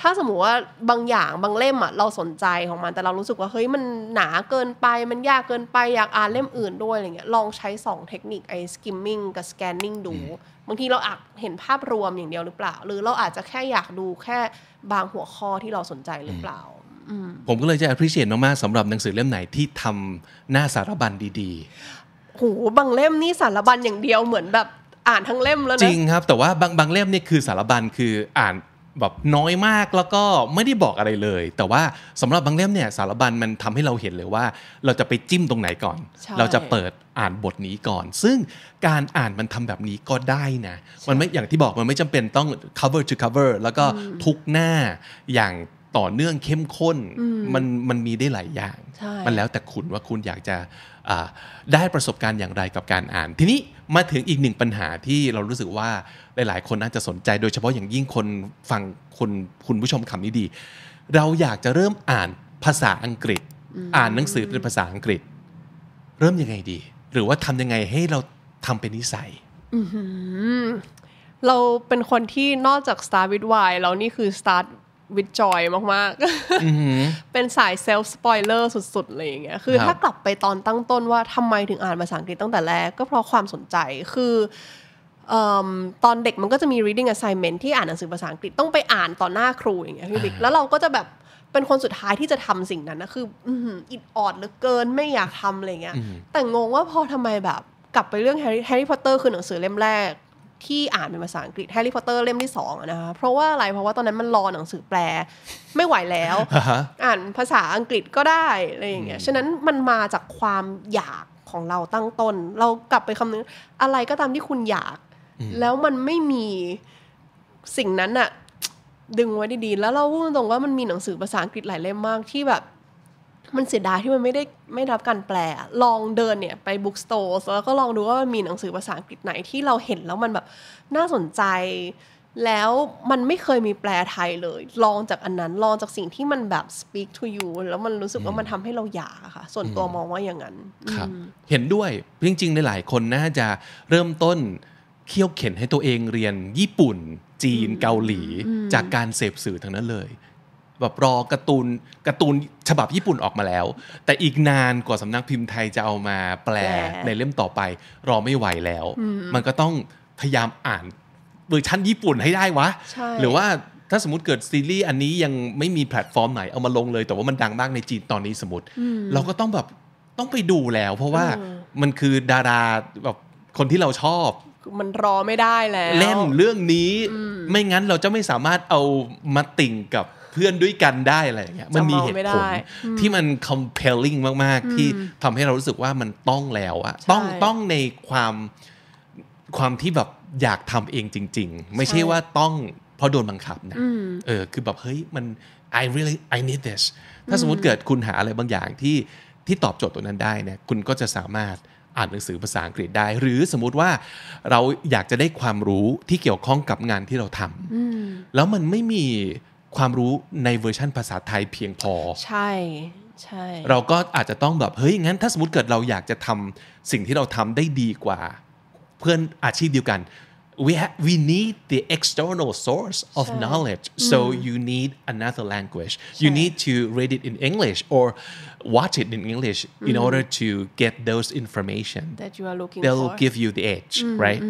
ถ้าสมมติว่าบางอย่างบางเล่มอ่ะเราสนใจของมัน แต่เรารู้สึกว่าเฮ้ยมันหนาเกินไป มันยากเกินไปอยากอ่านเล่มอื่นด้วยอะไรเงี้ยลองใช้ 2 เทคนิคไอ้ skimming กับ scanning ดูบางทีเราอาจเห็นภาพรวมอย่างเดียวหรือเปล่าหรือเราอาจจะแค่อยากดูแค่บางหัวข้อที่เราสนใจหรือเปล่าผมก็เลยจะ appreciate มากๆสำหรับหนังสือเล่มไหนที่ทำหน้าสารบัญดีๆโหบางเล่มนี่สารบัญอย่างเดียวเหมือนแบบอ่านทั้งเล่มแล้วนะจริงครับ แต่ว่าบางบางเล่มนี่คือสารบัญคืออ่านแบบน้อยมากแล้วก็ไม่ได้บอกอะไรเลย แต่ว่าสำหรับบางเล่มเนี่ยสารบัญมันทำให้เราเห็นเลยว่า เราจะไปจิ้มตรงไหนก่อน เราจะเปิดอ่านบทนี้ก่อน ซึ่งการอ่านมันทำแบบนี้ก็ได้นะ มันไม่อย่างที่บอกมันไม่จำเป็นต้อง cover to cover แล้วก็ทุกหน้าอย่างต่อเนื่องเข้มข้น มันมันมีได้หลายอย่าง มันแล้วแต่คุณว่าคุณอยากจะได้ประสบการณ์อย่างไรกับการอ่าน ทีนี้มาถึงอีกหนึ่งปัญหาที่เรารู้สึกว่าหลาย ๆ คนน่าจะสนใจโดยเฉพาะอย่างยิ่งคนฟังคนคุณผู้ชมคำนี้ดี เราอยากจะเริ่มอ่านภาษาอังกฤษ อ่านหนังสือเป็นภาษาอังกฤษ เริ่มยังไงดี หรือว่าทำยังไงให้เราทำเป็นนิสัย เราเป็นคนที่นอกจาก start with why แล้วนี่คือ start วิดจอยมากๆ เป็นสายเซลฟ์สปอยเลอร์สุดๆเลยอย่างเงี้ย คือถ้ากลับไปตอนตั้งต้นว่าทำไมถึงอ่านภาษาอังกฤษตั้งแต่แรก ก็เพราะความสนใจ คือตอนเด็กมันก็จะมี reading assignment ที่อ่านหนังสือภาษาอังกฤษต้องไปอ่านต่อหน้าครูอย่างเงี้ยพี่บิ๊กแล้วเราก็จะแบบเป็นคนสุดท้ายที่จะทำสิ่งนั้นนะคืออิดออดเหลือเกินไม่อยากทำอะไรเงี้ย แต่งงว่าพอทำไมแบบกลับไปเรื่องแฮร์รี่แฮร์รี่พอตเตอร์คือหนังสือเล่มแรกที่อ่านเป็นภาษาอังกฤษแฮร์รี่พอตเตอร์เล่มที่สองนะคะเพราะว่าอะไรเพราะว่าตอนนั้นมันรอหนังสือแปลไม่ไหวแล้ว อ่านภาษาอังกฤษก็ได้อะไรอย่างเงี้ยฉะนั้นมันมาจากความอยากของเราตั้งต้น เรากลับไปคำนึงอะไรก็ตามที่คุณอยากแล้วมันไม่มีสิ่งนั้นอะดึงไว้ดีๆ แล้วเราพูดตรงว่ามันมีหนังสือภาษาอังกฤษหลายเล่มมากที่แบบมันเสียดายที่มันไม่ได้ไม่รับการแปลลองเดินเนี่ยไปบุ๊กสโตร์แล้วก็ลองดูว่ามันมีหนังสือภาษาอังกฤษไหนที่เราเห็นแล้วมันแบบน่าสนใจแล้วมันไม่เคยมีแปลไทยเลย ลองจากอันนั้นลองจากสิ่งที่มันแบบ speak to you แล้วมันรู้สึกว่ามันทำให้เราอยากค่ะ ส่วนตัวมองว่าอย่างนั้นครับเห็นด้วยจริงๆในหลายคนน่าจะเริ่มต้นเคี่ยวเข็นให้ตัวเองเรียน ญี่ปุ่น จีนเกาหลี จากการเสพสื่อทางนั้นเลยแบบรอการ์ตูนการ์ตูนฉบับญี่ปุ่นออกมาแล้ว แต่อีกนานกว่าสำนักพิมพ์ไทยจะเอามาแปลในเล่มต่อไป รอไม่ไหวแล้ว มันก็ต้องพยายามอ่านเวอร์ชันญี่ปุ่นให้ได้วะ หรือว่าถ้าสมมติเกิดซีรีส์อันนี้ยังไม่มีแพลตฟอร์มไหนเอามาลงเลย แต่ว่ามันดังมากในจีนตอนนี้สมมติ เราก็ต้องแบบ ต้องไปดูแล้ว เพราะว่ามันคือดาราแบบคนที่เราชอบมันรอไม่ได้แล้วเล่นเรื่องนี้ไม่งั้นเราจะไม่สามารถเอามาติ่งกับเพื่อนด้วยกันได้อะไรอย่างเงี้ยมันมีเหตุผล ที่มัน compelling มาก ๆ ที่ทำให้เรารู้สึกว่ามันต้องแล้วอะต้องต้องในความความที่แบบอยากทำเองจริง ๆ ไม่ใช่ว่าต้องเพราะโดนบังคับนะเออคือแบบเฮ้ยมัน I really I need this ถ้าสมมติเกิดคุณหาอะไรบางอย่างที่ที่ตอบโจทย์ตัวนั้นได้เนี่ยคุณก็จะสามารถอ่านหนังสือภาษาอังกฤษได้ หรือสมมุติว่าเราอยากจะได้ความรู้ที่เกี่ยวข้องกับงานที่เราทำแล้วมันไม่มีความรู้ในเวอร์ชั่นภาษาไทยเพียงพอใช่ใช่เราก็อาจจะต้องแบบเฮ้ยงั้นถ้าสมมติเกิดเราอยากจะทำสิ่งที่เราทำได้ดีกว่า เพื่อนอาชีพเดียวกัน we ha- we need the external source of knowledge so you need another language you need to read it in english or watch it in english in order to get those information that you are looking they'll for. give you the edge right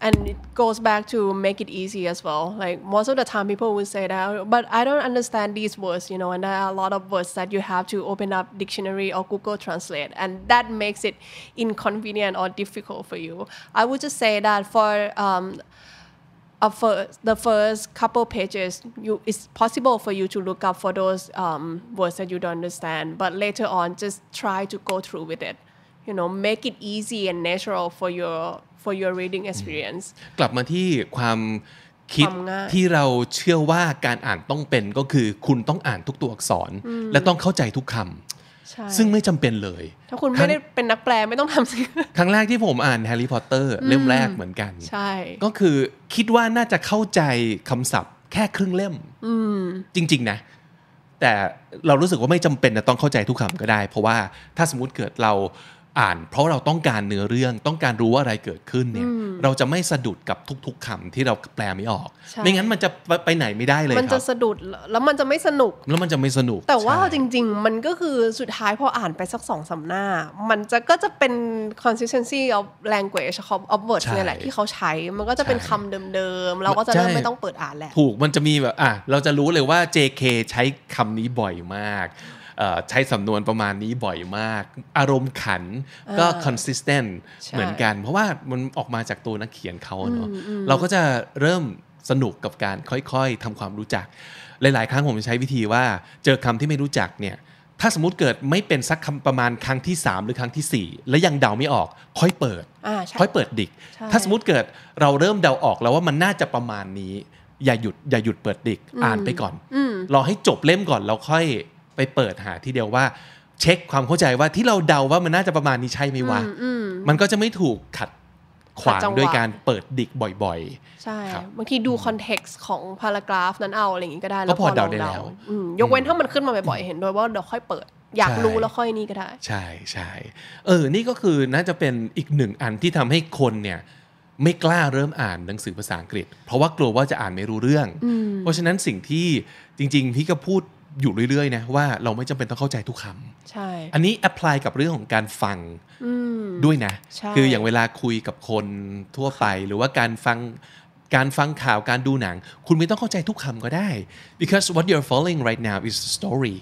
and it goes back to make it easy as well like most of the time people will say that but i don't understand these words you know and there are a lot of words that you have to open up dictionary or google translate and that makes it inconvenient or difficult for you i would just say that for um, for the first couple pages, you, it's possible for you to look up for those um, words that you don't understand. But later on, just try to go through with it. You know, make it easy and natural for your for your reading experience กลับมาที่ความคิดที่เราเชื่อว่าการอ่านต้องเป็นก็คือคุณต้องอ่านทุกตัวอักษร และต้องเข้าใจทุกคำซึ่งไม่จำเป็นเลย ถ้าคุณไม่ได้เป็นนักแปล ไม่ต้องทำสิครั้งแรกที่ผมอ่านแฮร์รี่พอตเตอร์เล่มแรกเหมือนกัน ใช่ ก็คือคิดว่าน่าจะเข้าใจคำศัพท์แค่ครึ่งเล่ม จริงๆนะ แต่เรารู้สึกว่าไม่จำเป็นจะต้องเข้าใจทุกคำก็ได้ เพราะว่าถ้าสมมติเกิดเราอ่านเพราะเราต้องการเนื้อเรื่องต้องการรู้ว่าอะไรเกิดขึ้นเนี่ยเราจะไม่สะดุดกับทุกๆคำที่เราแปลไม่ออกไม่งั้นมันจะไปไหนไม่ได้เลยครับมันจะสะดุดแล้วมันจะไม่สนุกแล้วมันจะไม่สนุก แต่ว่าจริงๆ มันก็คือสุดท้ายพออ่านไปสักสองสาหน้ามันจะก็จะเป็น consistency of language of of words เนี่ยแหละที่เขาใช้มันก็จะเป็นคำเดิมๆเราก็จะเริ่มไม่ต้องเปิดอ่านแหละถูกมันจะมีแบบอ่ะเราจะรู้เลยว่า JK ใช้คำนี้บ่อยมากใช้สำนวนประมาณนี้บ่อยมาก อารมณ์ขันก็ consistent เหมือนกัน เพราะว่ามันออกมาจากตัวนักเขียนเขาเนาะเราก็จะเริ่มสนุกกับการค่อย ๆทำความรู้จัก หลายๆ ครั้งผมใช้วิธีว่าเจอคำที่ไม่รู้จักเนี่ยถ้าสมมติเกิดไม่เป็นสักคำประมาณครั้งที่ 3 หรือครั้งที่ 4 และยังเดาไม่ออกค่อยเปิด ค่อยเปิดดิก ถ้าสมมติเกิดเราเริ่มเดาออกแล้วว่ามันน่าจะประมาณนี้ อย่าหยุดอย่าหยุดเปิดดิกอ่านไปก่อนรอให้จบเล่มก่อนแล้วค่อยไปเปิดหาที่เดียวว่าเช็คความเข้าใจว่าที่เราเดาว่ามันน่าจะประมาณนี้ใช่ไหมวะมันก็จะไม่ถูกขัดขวางด้วยการเปิดดิกบ่อยๆใช่บางทีดูคอนเท็กซ์ของพารากราฟนั้นเอาอะไรอย่างนี้ก็ได้แล้วพอเดาได้แล้วยกเว้นถ้ามันขึ้นมาบ่อยๆเห็นโดยว่าเราค่อยเปิดอยากรู้แล้วค่อยนี่ก็ได้ใช่ใช่เออนี่ก็คือน่าจะเป็นอีกหนึ่งอันที่ทำให้คนเนี่ยไม่กล้าเริ่มอ่านหนังสือภาษาอังกฤษเพราะว่ากลัวว่าจะอ่านไม่รู้เรื่อง เพราะฉะนั้นสิ่งที่จริง ๆพี่ก็พูดอยู่เรื่อยๆนะ ว่าเราไม่จำเป็นต้องเข้าใจทุกคำใช่ อันนี้แอพพลายกับเรื่องของการฟังด้วยนะ คืออย่างเวลาคุยกับคนทั่วไปหรือว่าการฟังการฟังข่าวการดูหนัง คุณไม่ต้องเข้าใจทุกคำก็ได้ because what you're following right now is the story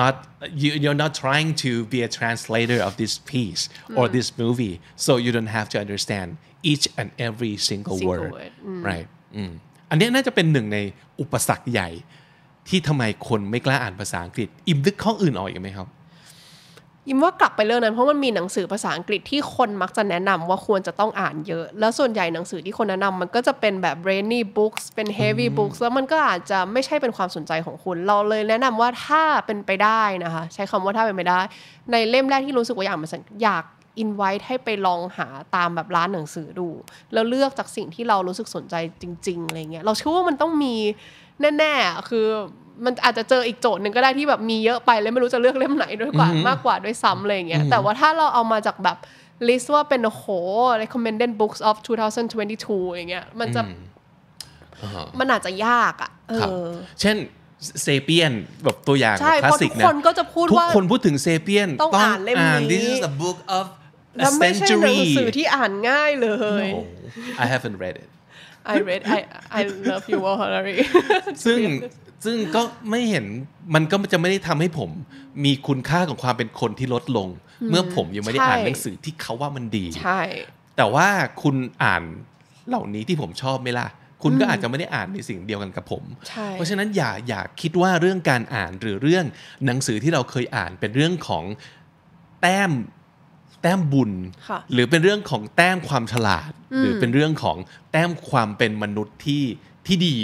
not you, you're not trying to be a translator of this piece or this movie so you don't have to understand each and every single, word, right อันนี้น่าจะเป็นหนึ่งในอุปสรรคใหญ่ที่ทำไมคนไม่กล้าอ่านภาษาอังกฤษอิมนึกข้ออื่นออกอีกไหมครับยิมว่ากลับไปเรื่องนั้นเพราะมันมีหนังสือภาษาอังกฤษที่คนมักจะแนะนำว่าควรจะต้องอ่านเยอะ แล้วส่วนใหญ่หนังสือที่คนแนะนำมันก็จะเป็นแบบ brainy books เป็น heavy books แล้วมันก็อาจจะไม่ใช่เป็นความสนใจของคุณเราเลยแนะนำว่าถ้าเป็นไปได้นะคะใช้คำว่าถ้าเป็นไปได้ ในเล่มแรกที่รู้สึกว่าอยากมาอยากอินไว้ให้ไปลองหาตามแบบร้านหนังสือดูแล้วเลือกจากสิ่งที่เรารู้สึกสนใจจริง ๆอะไรเงี้ยเราเชื่อว่ามันต้องมีแน่ๆคือมันอาจจะเจออีกโจทย์หนึ่งก็ได้ที่แบบมีเยอะไปแล้วไม่รู้จะเลือกเล่มไหนด้วยกว่ามากกว่าด้วยซ้ำอะไรเงี้ย แต่ว่าถ้าเราเอามาจากแบบลิสต์ว่าเป็นโห recommended books of 2022 อย่างเงี้ย มันจะมันอาจจะยากอ่ะเช่นเซเปียนแบบตัวอย่างคลาสสิกนยทุกคนก็จะพูดว่าทุกคนพูดถึงเซเปียนต้องอ่านเล่มนี้ This is book of แล้วไม่ใช่หนังสือที่อ่านง่ายเลย I haven't read it I read I I love you a l h a r r y ซึ่งซึ่งก็ไม่เห็นมันก็จะไม่ได้ทำให้ผม มีคุณค่าของความเป็นคนที่ลดลง เมื่อผมยังไม่ได้อ่านหนังสือที่เขาว่ามันดี ใช่ แต่ว่าคุณอ่านเหล่านี้ที่ผมชอบไหมล่ะ คุณก็อาจจะไม่ได้อ่านในสิ่งเดียวกันกับผม เพราะฉะนั้นอย่าอย่าคิดว่าเรื่องการอ่านหรือเรื่องหนังสือที่เราเคยอ่านเป็นเรื่องของแต้มแต้มบุญ หรือเป็นเรื่องของแต้มความฉลาด หรือเป็นเรื่องของแต้มความเป็นมนุษย์ที่ที่ดี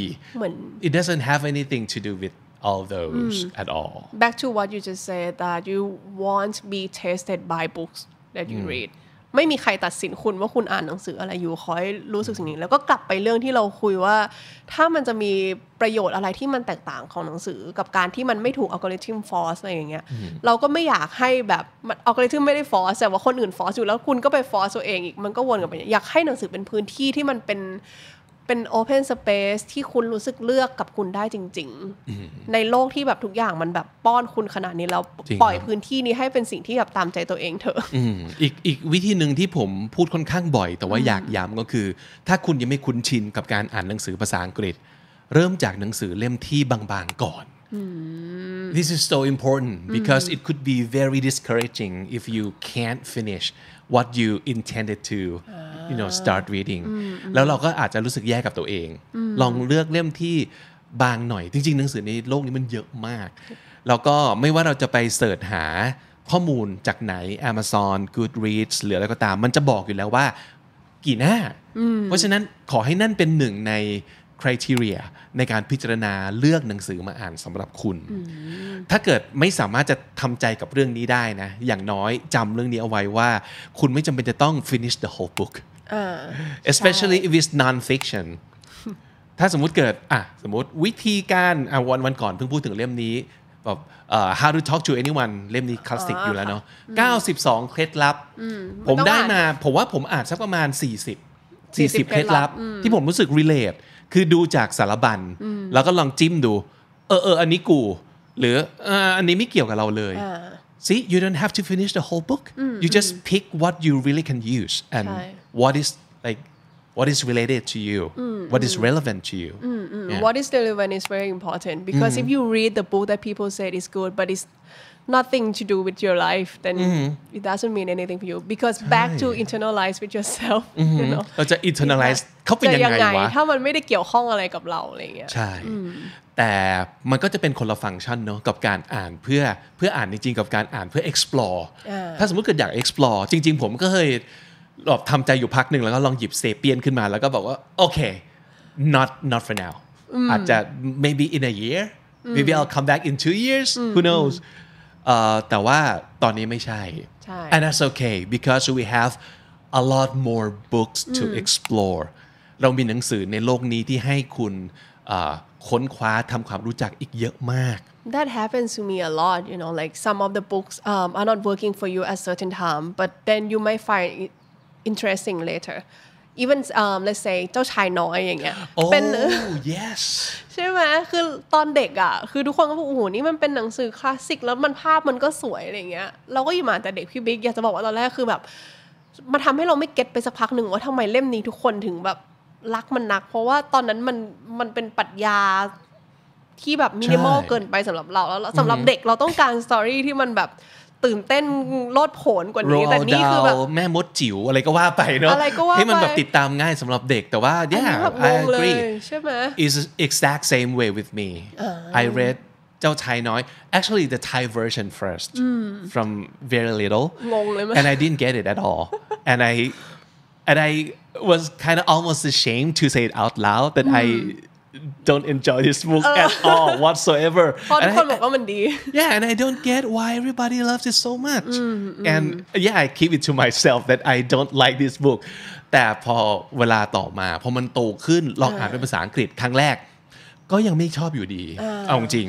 it doesn't have anything to do with all those at all back to what you just said that you won't be tested by books that you read ไม่มีใครตัดสินคุณว่าคุณอ่านหนังสืออะไรอยู่ขอให้รู้สึกสิ่งนี้แล้วก็กลับไปเรื่องที่เราคุยว่า ถ้ามันจะมีประโยชน์อะไรที่มันแตกต่างของหนังสือกับการที่มันไม่ถูกอัลกอริทึมฟอสอะไรอย่างเงี้ยเราก็ไม่อยากให้แบบอัลกอริทึมไม่ได้ฟอสแต่ว่าคนอื่นฟอสอยู่แล้วคุณก็ไปฟอสตัวเองอีกมันก็วนกับไปอยากให้หนังสือเป็นพื้นที่ที่มันเป็นเป็นโอเพนสเปซที่คุณรู้สึกเลือกกับคุณได้จริงๆ ในโลกที่แบบทุกอย่างมันแบบป้อนคุณขนาดนี้แล้ว ปล่อยพื้นที่นี้ให้เป็นสิ่งที่แบบตามใจตัวเองเถอะอีกอีกวิธีหนึ่งที่ผมพูดค่อนข้างบ่อย แต่ว่าอยากย้ำก็คือ ถ้าคุณยังไม่คุ้นชินกับการอ่านหนังสือภาษาอังกฤษ เริ่มจากหนังสือเล่มที่บางๆก่อน This is so important because it could be very discouraging if you can't finish what you intended to you know start reading แล้วเราก็อาจจะรู้สึกแย่กับตัวเอง ลองเลือกเล่มที่บางหน่อย จริงๆหนังสือในโลกนี้มันเยอะมาก แล้วก็ไม่ว่าเราจะไปเสิร์ชหาข้อมูลจากไหน Amazon Goodreads หรืออะไรก็ตาม มันจะบอกอยู่แล้วว่า กี่หน้า เพราะฉะนั้นขอให้นั่นเป็นหนึ่งใน c ทเ t e r i a ในการพิจารณาเลือกหนังสือมาอ่านสำหรับคุณถ้าเกิดไม่สามารถจะทำใจกับเรื่องนี้ได้นะ อย่างน้อยจำเรื่องนี้เอาไว้ว่า คุณไม่จำเป็นจะต้อง finish the whole book especially if it's non-fiction ถ้าสมมุติเกิดอ่ะสมมติวิธีการอ่ะวันวันก่อน เพิ่งพูดถึงเล่มนี้แบบ how to talk to anyone เล่มนี้คลาสสิกอยู่แล้วเนาะ92 เคล็ดลับผมได้มาผมว่าผมอ่านสักประมาณ 40 40 เคล็ดลับ ที่ผมรู้สึก relate คือดูจากสารบัญแล้วก็ลองจิ้มดูเออเอออันนี้กูหรืออันนี้ไม่เกี่ยวกับเราเลย see you don't have to finish the whole book you just pick what you really can use and what is like what is related to you what is relevant to you Yeah. what is relevant is very important because if you read the book that people said is good but it's nothing to do with your life then mm-hmm. it doesn't mean anything for you because back to internalize with yourself mm-hmm. you know เราจะ internalize เขาเป็นยังไงวะถ้ามันไม่ได้เกี่ยวข้องอะไรกับเราอะไรเงี้ยใช่แต่มันก็จะเป็นคนละฟังก์ชันเนาะกับการอ่านเพื่อเพื่ออ่านจริงๆกับการอ่านเพื่อ explore ถ้าสมมติเกิดอยาก explore จริง ๆ ผมก็เคยหลบทำใจอยู่พักหนึ่งแล้วก็ลองหยิบเซเปียนขึ้นมา แล้วก็บอกว่าโอเค not not for now อาจจะ maybe in a year maybe I'll come back in two years who knows uh, and that's okay because we have a lot more books to explore เรามีหนังสือในโลกนี้ที่ให้คุณอ่าค้นคว้าทำความรู้จักอีกเยอะมาก that happens to me a lot you know like some of the books um, are not working for you at certain time but then you might find it interesting later even um, let's say เจ้าชายน้อยอย่างเงี้ยเป็น yes ใช่ไหมคือตอนเด็กอ่ะคือทุกคนก็บอกโอ้โหนี่มันเป็นหนังสือคลาสสิกแล้วมันภาพมันก็สวยอะไรเงี้ย เราก็อยู่มาแต่เด็กพี่บิ๊กอยากจะบอกว่าตอนแรกคือแบบ มันทำให้เราไม่เก็ตไปสักพักหนึ่งว่าทำไมเล่มนี้ทุกคนถึงแบบรักมันนักเพราะว่าตอนนั้นมันมันเป็นปรัชญาที่แบบมินิมอลเกินไปสำหรับเราแล้วสำหรับเด็กเราต้องการสตอรี่ที่มันแบบตื่นเต้นโลดโผนกว่านี้ แต่นี่คือแบบแม่มดจิ๋วอะไรก็ว่าไปเนาะอะไรก็ว่าให้มันแบบติดตามง่ายสำหรับเด็กแต่ว่า yeah I agree ใช่ไหม is exact same way with me I read เจ้าไทยน้อย actually the Thai version first from very little and I didn't get it at all and I and I was kind of almost ashamed to say it out loud that I don't enjoy this book at all whatsoever เพราะทุกคนบอกว่ามันดี yeah and I don't get why everybody loves it so much and yeah I keep it to myself that I don't like this book แต่พอเวลาต่อมาพอมันโตขึ้นลองอ่านเป็นภาษาอังกฤษครั้งแรก ก็ยังไม่ชอบอยู่ดีเอาจริง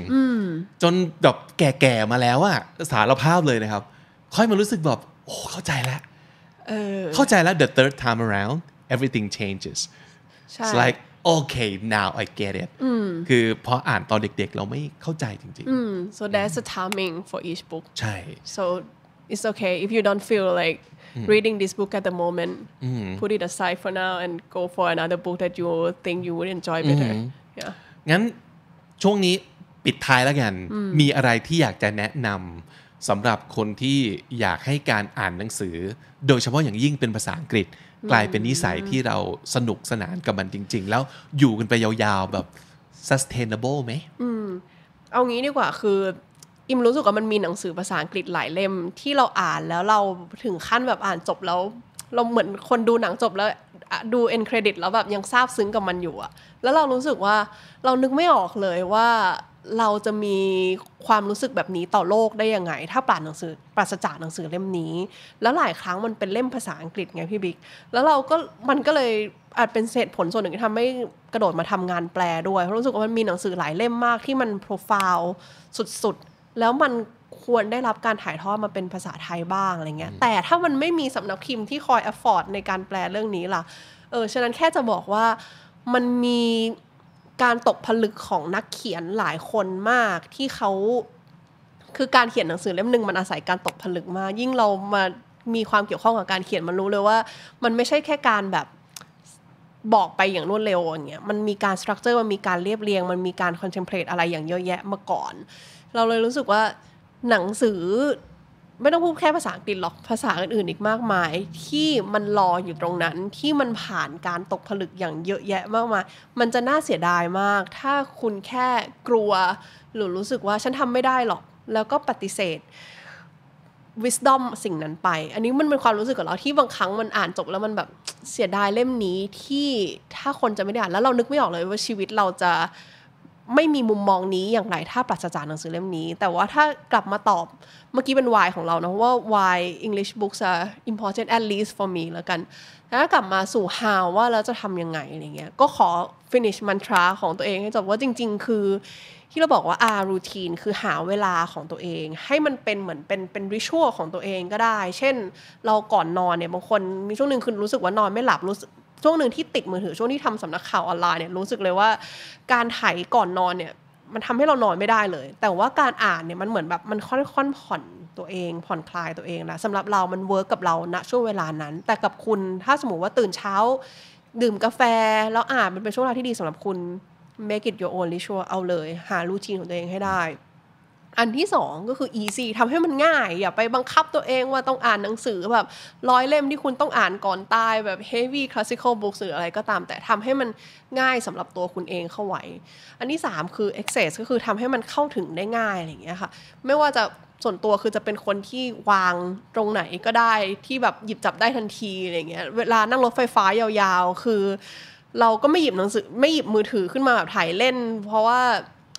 จนแบบแก่ๆมาแล้วอะสารภาพเลยนะครับ ค่อยมารู้สึกแบบโอ้เข้าใจแล้วเข้าใจแล้ว the third time around everything changes it's like โอเค now I get it คือพออ่านตอนเด็กๆเราไม่เข้าใจจริงๆ so that's the timing for each book ใช่ so it's okay if you don't feel like reading this book at the moment put it aside for now and go for another book that you think you would enjoy better yeah งั้นช่วงนี้ปิดท้ายแล้วกัน มีอะไรที่อยากจะแนะนำสำหรับคนที่อยากให้การอ่านหนังสือ โดยเฉพาะอย่างยิ่งเป็นภาษาอังกฤษกลายเป็นนิสัยที่เราสนุกสนานกับมันจริงๆ แล้ว อยู่กันไปยาวๆแบบ sustainable ไหม อืมเอางี้ดีกว่าคือ อิมรู้สึกว่ามันมีหนังสือภาษาอังกฤษหลายเล่ม ที่เราอ่านแล้วเราถึงขั้นแบบอ่านจบแล้ว เราเหมือนคนดูหนังจบแล้ว ดูเอ็นเครดิตแล้วแบบยังซาบซึ้งกับมันอยู่อะแล้วเรารู้สึกว่าเรานึกไม่ออกเลยว่าเราจะมีความรู้สึกแบบนี้ต่อโลกได้ยังไง ถ้าปราศหนังสือปราศจากหนังสือเล่มนี้ แล้วหลายครั้งมันเป็นเล่มภาษาอังกฤษไงพี่บิ๊กแล้วเราก็ มันก็เลยอาจเป็นเศษผลส่วนหนึ่งที่ทำให้กระโดดมาทำงานแปลด้วย เพราะรู้สึกว่ามันมีหนังสือหลายเล่มมากที่มัน โปรไฟล์สุดๆแล้วมันควรได้รับการถ่ายทอดมาเป็นภาษาไทยบ้างอะไรเงี้ยแต่ถ้ามันไม่มีสำนักพิมพ์ที่คอยฟฟอร์ดในการแปลเรื่องนี้ล่ะเออฉะนั้นแค่จะบอกว่ามันมีการตกผลึกของนักเขียนหลายคนมากที่เขาคือการเขียนหนังสือเล่มหนึ่งมันอาศัยการตกผลึกมากยิ่งเรามามีความเกี่ยวข้องกับการเขียนมันรู้เลยว่ามันไม่ใช่แค่การแบบบอกไปอย่างรวดเร็วอย่างเงี้ยมันมีการสตรัคเจอร์มันมีการเรียบเรียง มันมีการคอนเทมเพลตอะไรอย่างเยอะแยะมาก่อน เราเลยรู้สึกว่าหนังสือไม่ต้องพูดแค่ภาษาอังกฤษหรอกภาษาอื่นๆ อีกมากมาย ที่มันรออยู่ตรงนั้นที่มันผ่านการตกผลึกอย่างเยอะแยะ มากมายมันจะน่าเสียดายมากถ้าคุณแค่กลัวหรือรู้สึกว่าฉันทำไม่ได้หรอก แล้วก็ปฏิเสธ wisdom สิ่งนั้นไป อันนี้มันเป็นความรู้สึกของเราที่บางครั้งมันอ่านจบ แล้วมันแบบเสียดายเล่มนี้ที่ถ้าคนจะไม่ได้อ่านแล้วเรานึกไม่ออกเลย ว่าชีวิตเราจะไม่มีมุมมองนี้อย่างไรถ้าปราศจากหนังสือเล่มนี้ แต่ว่าถ้ากลับมาตอบเมื่อกี้เป็น why ของเรานะว่า why English books are important at least for me แล้วกัน ถ้ากลับมาสู่ how ว่าเราจะทำยังไงอะไรเงี้ยก็ขอ finish mantra ของตัวเองให้จบว่าจริง ๆ คือที่เราบอกว่าอารูทีนคือหาเวลาของตัวเองให้มันเป็นเหมือนเป็นเป็น ritual ของตัวเองก็ได้ เช่นเราก่อนนอนเนี่ยบางคนมีช่วงหนึ่งคือรู้สึกว่านอนไม่หลับรู้สึกช่วงหนึ่งที่ติดมือถือช่วงที่ทำสำนักข่าวออนไลน์เนี่ยรู้สึกเลยว่าการถ่ายก่อนนอนเนี่ยมันทำให้เรานอนไม่ได้เลย แต่ว่าการอ่านเนี่ยมันเหมือนแบบมันค่อนๆผ่อนตัวเองผ่อนคลายตัวเองนะสำหรับเรา มันเวิร์กกับเราณช่วงเวลานั้น แต่กับคุณถ้าสมมติว่าตื่นเช้า ดื่มกาแฟแล้วอ่านมันเป็นช่วงเวลาที่ดีสำหรับคุณ make it your own ritual เอาเลยหารูทีนของตัวเองให้ได้อันที่สองก็คือ easy ทำให้มันง่าย อย่าไปบังคับตัวเองว่าต้องอ่านหนังสือแบบร้อยเล่มที่คุณต้องอ่านก่อนตายแบบ heavy classical b o o k หรืออะไรก็ตาม แต่ทำให้มันง่ายสำหรับตัวคุณเองเข้าไว้อันที่สามคือ access ก็คือทำให้มันเข้าถึงได้ง่ายอะไรอย่างเงี้ยค่ะ ไม่ว่าจะส่วนตัวคือจะเป็นคนที่วางตรงไหนก็ได้ที่แบบหยิบจับได้ทันทีอะไรเงี้ย เวลานั่งรถไฟฟ้ายาว ๆ คือ เราก็ไม่หยิบหนังสือไม่หยิบมือถือขึ้นมาแบบถ่ายเล่น เพราะว่า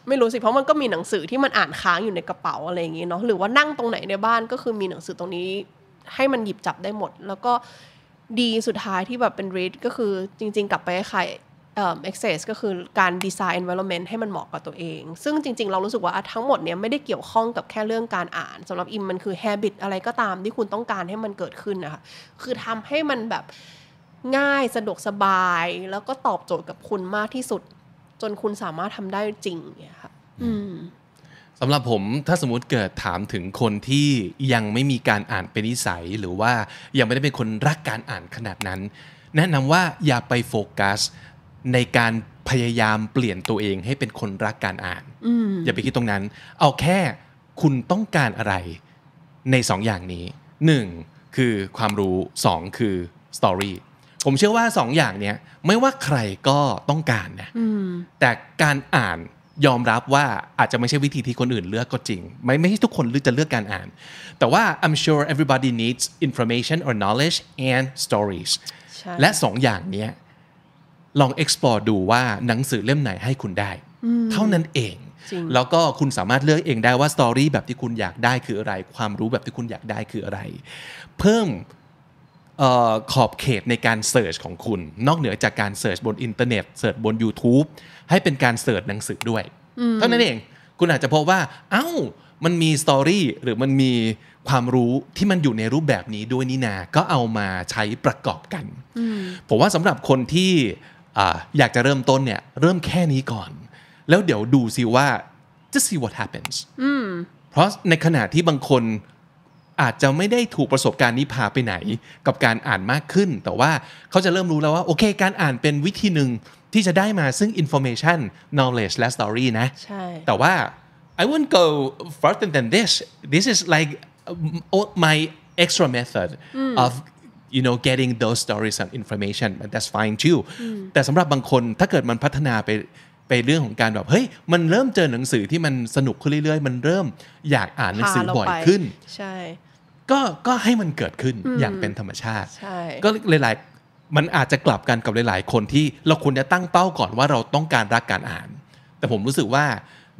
ไม่รู้สิ เพราะมันก็มีหนังสือที่มันอ่านค้างอยู่ในกระเป๋าอะไรอย่างงี้เนาะหรือว่านั่งตรงไหนในบ้านก็คือมีหนังสือตรงนี้ให้มันหยิบจับได้หมด แล้วก็ดีสุดท้ายที่แบบเป็น read ก็คือจริงๆกลับไปใครเอ่อ access ก็คือการดีไซน์ environment ให้มันเหมาะกับตัวเอง ซึ่งจริงๆเรารู้สึกว่าทั้งหมดเนี้ยไม่ได้เกี่ยวข้องกับแค่เรื่องการอ่าน สำหรับอิมมันคือ habit อะไรก็ตาม ที่คุณต้องการให้มันเกิดขึ้นนะคะคือทำให้มันแบบง่ายสะดวกสบายแล้วก็ตอบโจทย์กับคุณมากที่สุดจนคุณสามารถทำได้จริงเนี่ยค่ะอืมสำหรับผมถ้าสมมติเกิดถามถึงคนที่ยังไม่มีการอ่านเป็นนิสัย หรือว่ายังไม่ได้เป็นคนรักการอ่านขนาดนั้น แนะนำว่าอย่าไปโฟกัส ในการพยายามเปลี่ยนตัวเอง ให้เป็นคนรักการอ่าน อย่าไปคิดตรงนั้น เอาแค่คุณต้องการอะไรในสองอย่างนี้หนึ่งคือความรู้สองคือสตอรี่ผมเชื่อว่าสองอย่างเนี้ย ไม่ว่าใครก็ต้องการนะแต่การอ่านยอมรับว่าอาจจะไม่ใช่วิธีที่คนอื่นเลือกก็จริง ไม่ไม่ใช่ทุกคนจะเลือกการอ่าน แต่ว่า I'm sure everybody needs information or knowledge and stories และสองอย่างเนี้ย ลอง explore ดูว่าหนังสือเล่มไหนให้คุณได้เท่านั้นเอง แล้วก็คุณสามารถเลือกเองได้ว่าสตอรี่แบบที่คุณอยากได้คืออะไร ความรู้แบบที่คุณอยากได้คืออะไร เพิ่มขอบเขตในการเสิร์ชของคุณ นอกเหนือจากการเสิร์ชบนอินเทอร์เน็ตเสิร์ชบน YouTube ให้เป็นการเสิร์ชหนังสือด้วย เท่านั้นเอง คุณอาจจะพบว่า เอา้ามันมีสตอรี่หรือมันมีความรู้ที่มันอยู่ในรูปแบบนี้ด้วยนี่นาก็เอามาใช้ประกอบกันผมว่าสำหรับคนที่อยากจะเริ่มต้นเนี่ยเริ่มแค่นี้ก่อน แล้วเดี๋ยวดูซิว่า just see what happens เพราะในขณะที่บางคนอาจจะไม่ได้ถูกประสบการณ์นี้พาไปไหนกับการอ่านมากขึ้น แต่ว่าเขาจะเริ่มรู้แล้วว่า โอเค การอ่านเป็นวิธีหนึ่งที่จะได้มาซึ่ง information knowledge และ story นะ ใช่ แต่ว่า I won't go further than this this is like my extra method of you know getting those stories and information but that's fine too แต่สำหรับบางคนถ้าเกิดมันพัฒนาไปไปเรื่องของการแบบเฮ้ย มันเริ่มเจอหนังสือที่มันสนุกขึ้นเรื่อยๆ มันเริ่มอยากอ่านหนังสือบ่อยขึ้น ใช่ก็ ก็ให้มันเกิดขึ้นอย่างเป็นธรรมชาติก็หลาย ๆ มันอาจจะกลับกันกับหลาย ๆ คนที่ เราควรจะตั้งเป้าก่อนว่าเราต้องการรักการอ่าน แต่ผมรู้สึกว่า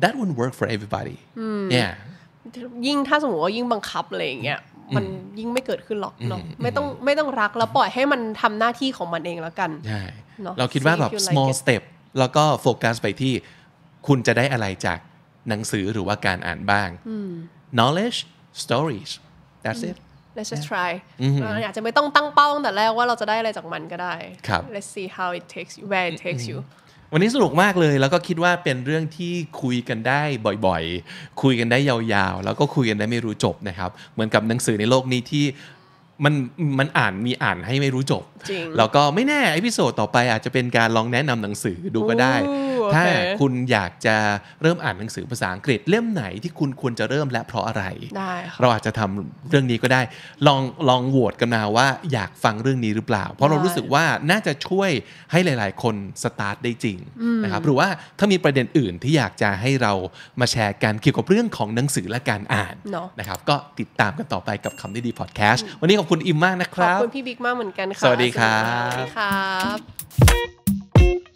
that won't work for everybody นี่ยยิ่งถ้าสมมติว่ายิ่งบังคับอะไรอย่างเงี้ย มันยิ่งไม่เกิดขึ้นหรอกเนาะ ไม่ต้อง ไม่ต้องรักแล้วปล่อยให้มันทำหน้าที่ของมันเองแล้วกันใช่เราคิดว่าแบบ small step แล้วก็โฟกัสไปที่ คุณจะได้อะไรจากหนังสือหรือว่าการอ่านบ้าง knowledge stories that's it let's just try อาจจะไม่ต้องตั้งเป้าตั้งแต่แรกว่าเราจะได้อะไรจากมันก็ได้ let's see how it takes you where it takes you วันนี้สนุกมากเลยแล้วก็คิดว่าเป็นเรื่องที่คุยกันได้บ่อยๆ คุยกันได้ยาวๆ แล้วก็คุยกันได้ไม่รู้จบนะครับ เหมือนกับหนังสือในโลกนี้ที่มันมันอ่านมีอ่านให้ไม่รู้จบแล้วก็ไม่แน่ไอพิโซดต่อไปอาจจะเป็นการลองแนะนำหนังสือดูก็ได้ ถ้าคุณอยากจะเริ่มอ่านหนังสือภาษาอังกฤษเล่มไหนที่คุณควรจะเริ่มและเพราะอะไรเราอาจจะทำเรื่องนี้ก็ได้ ลองลองโหวตกันมาว่าอยากฟังเรื่องนี้หรือเปล่า เพราะเรารู้สึกว่าน่าจะช่วยให้หลายๆคนสตาร์ทได้จริงนะครับหรือว่าถ้ามีประเด็นอื่นที่อยากจะให้เรามาแชร์กันเกี่ยวกับเรื่องของหนังสือและการอ่านนะครับก็ติดตามกันต่อไปกับคำดีดีพอดแคสต์วันนี้ขอบคุณอิมมากนะครับขอบคุณพี่บิ๊กมากเหมือนกันค่ะสวัสดีครับสวัสดีครับ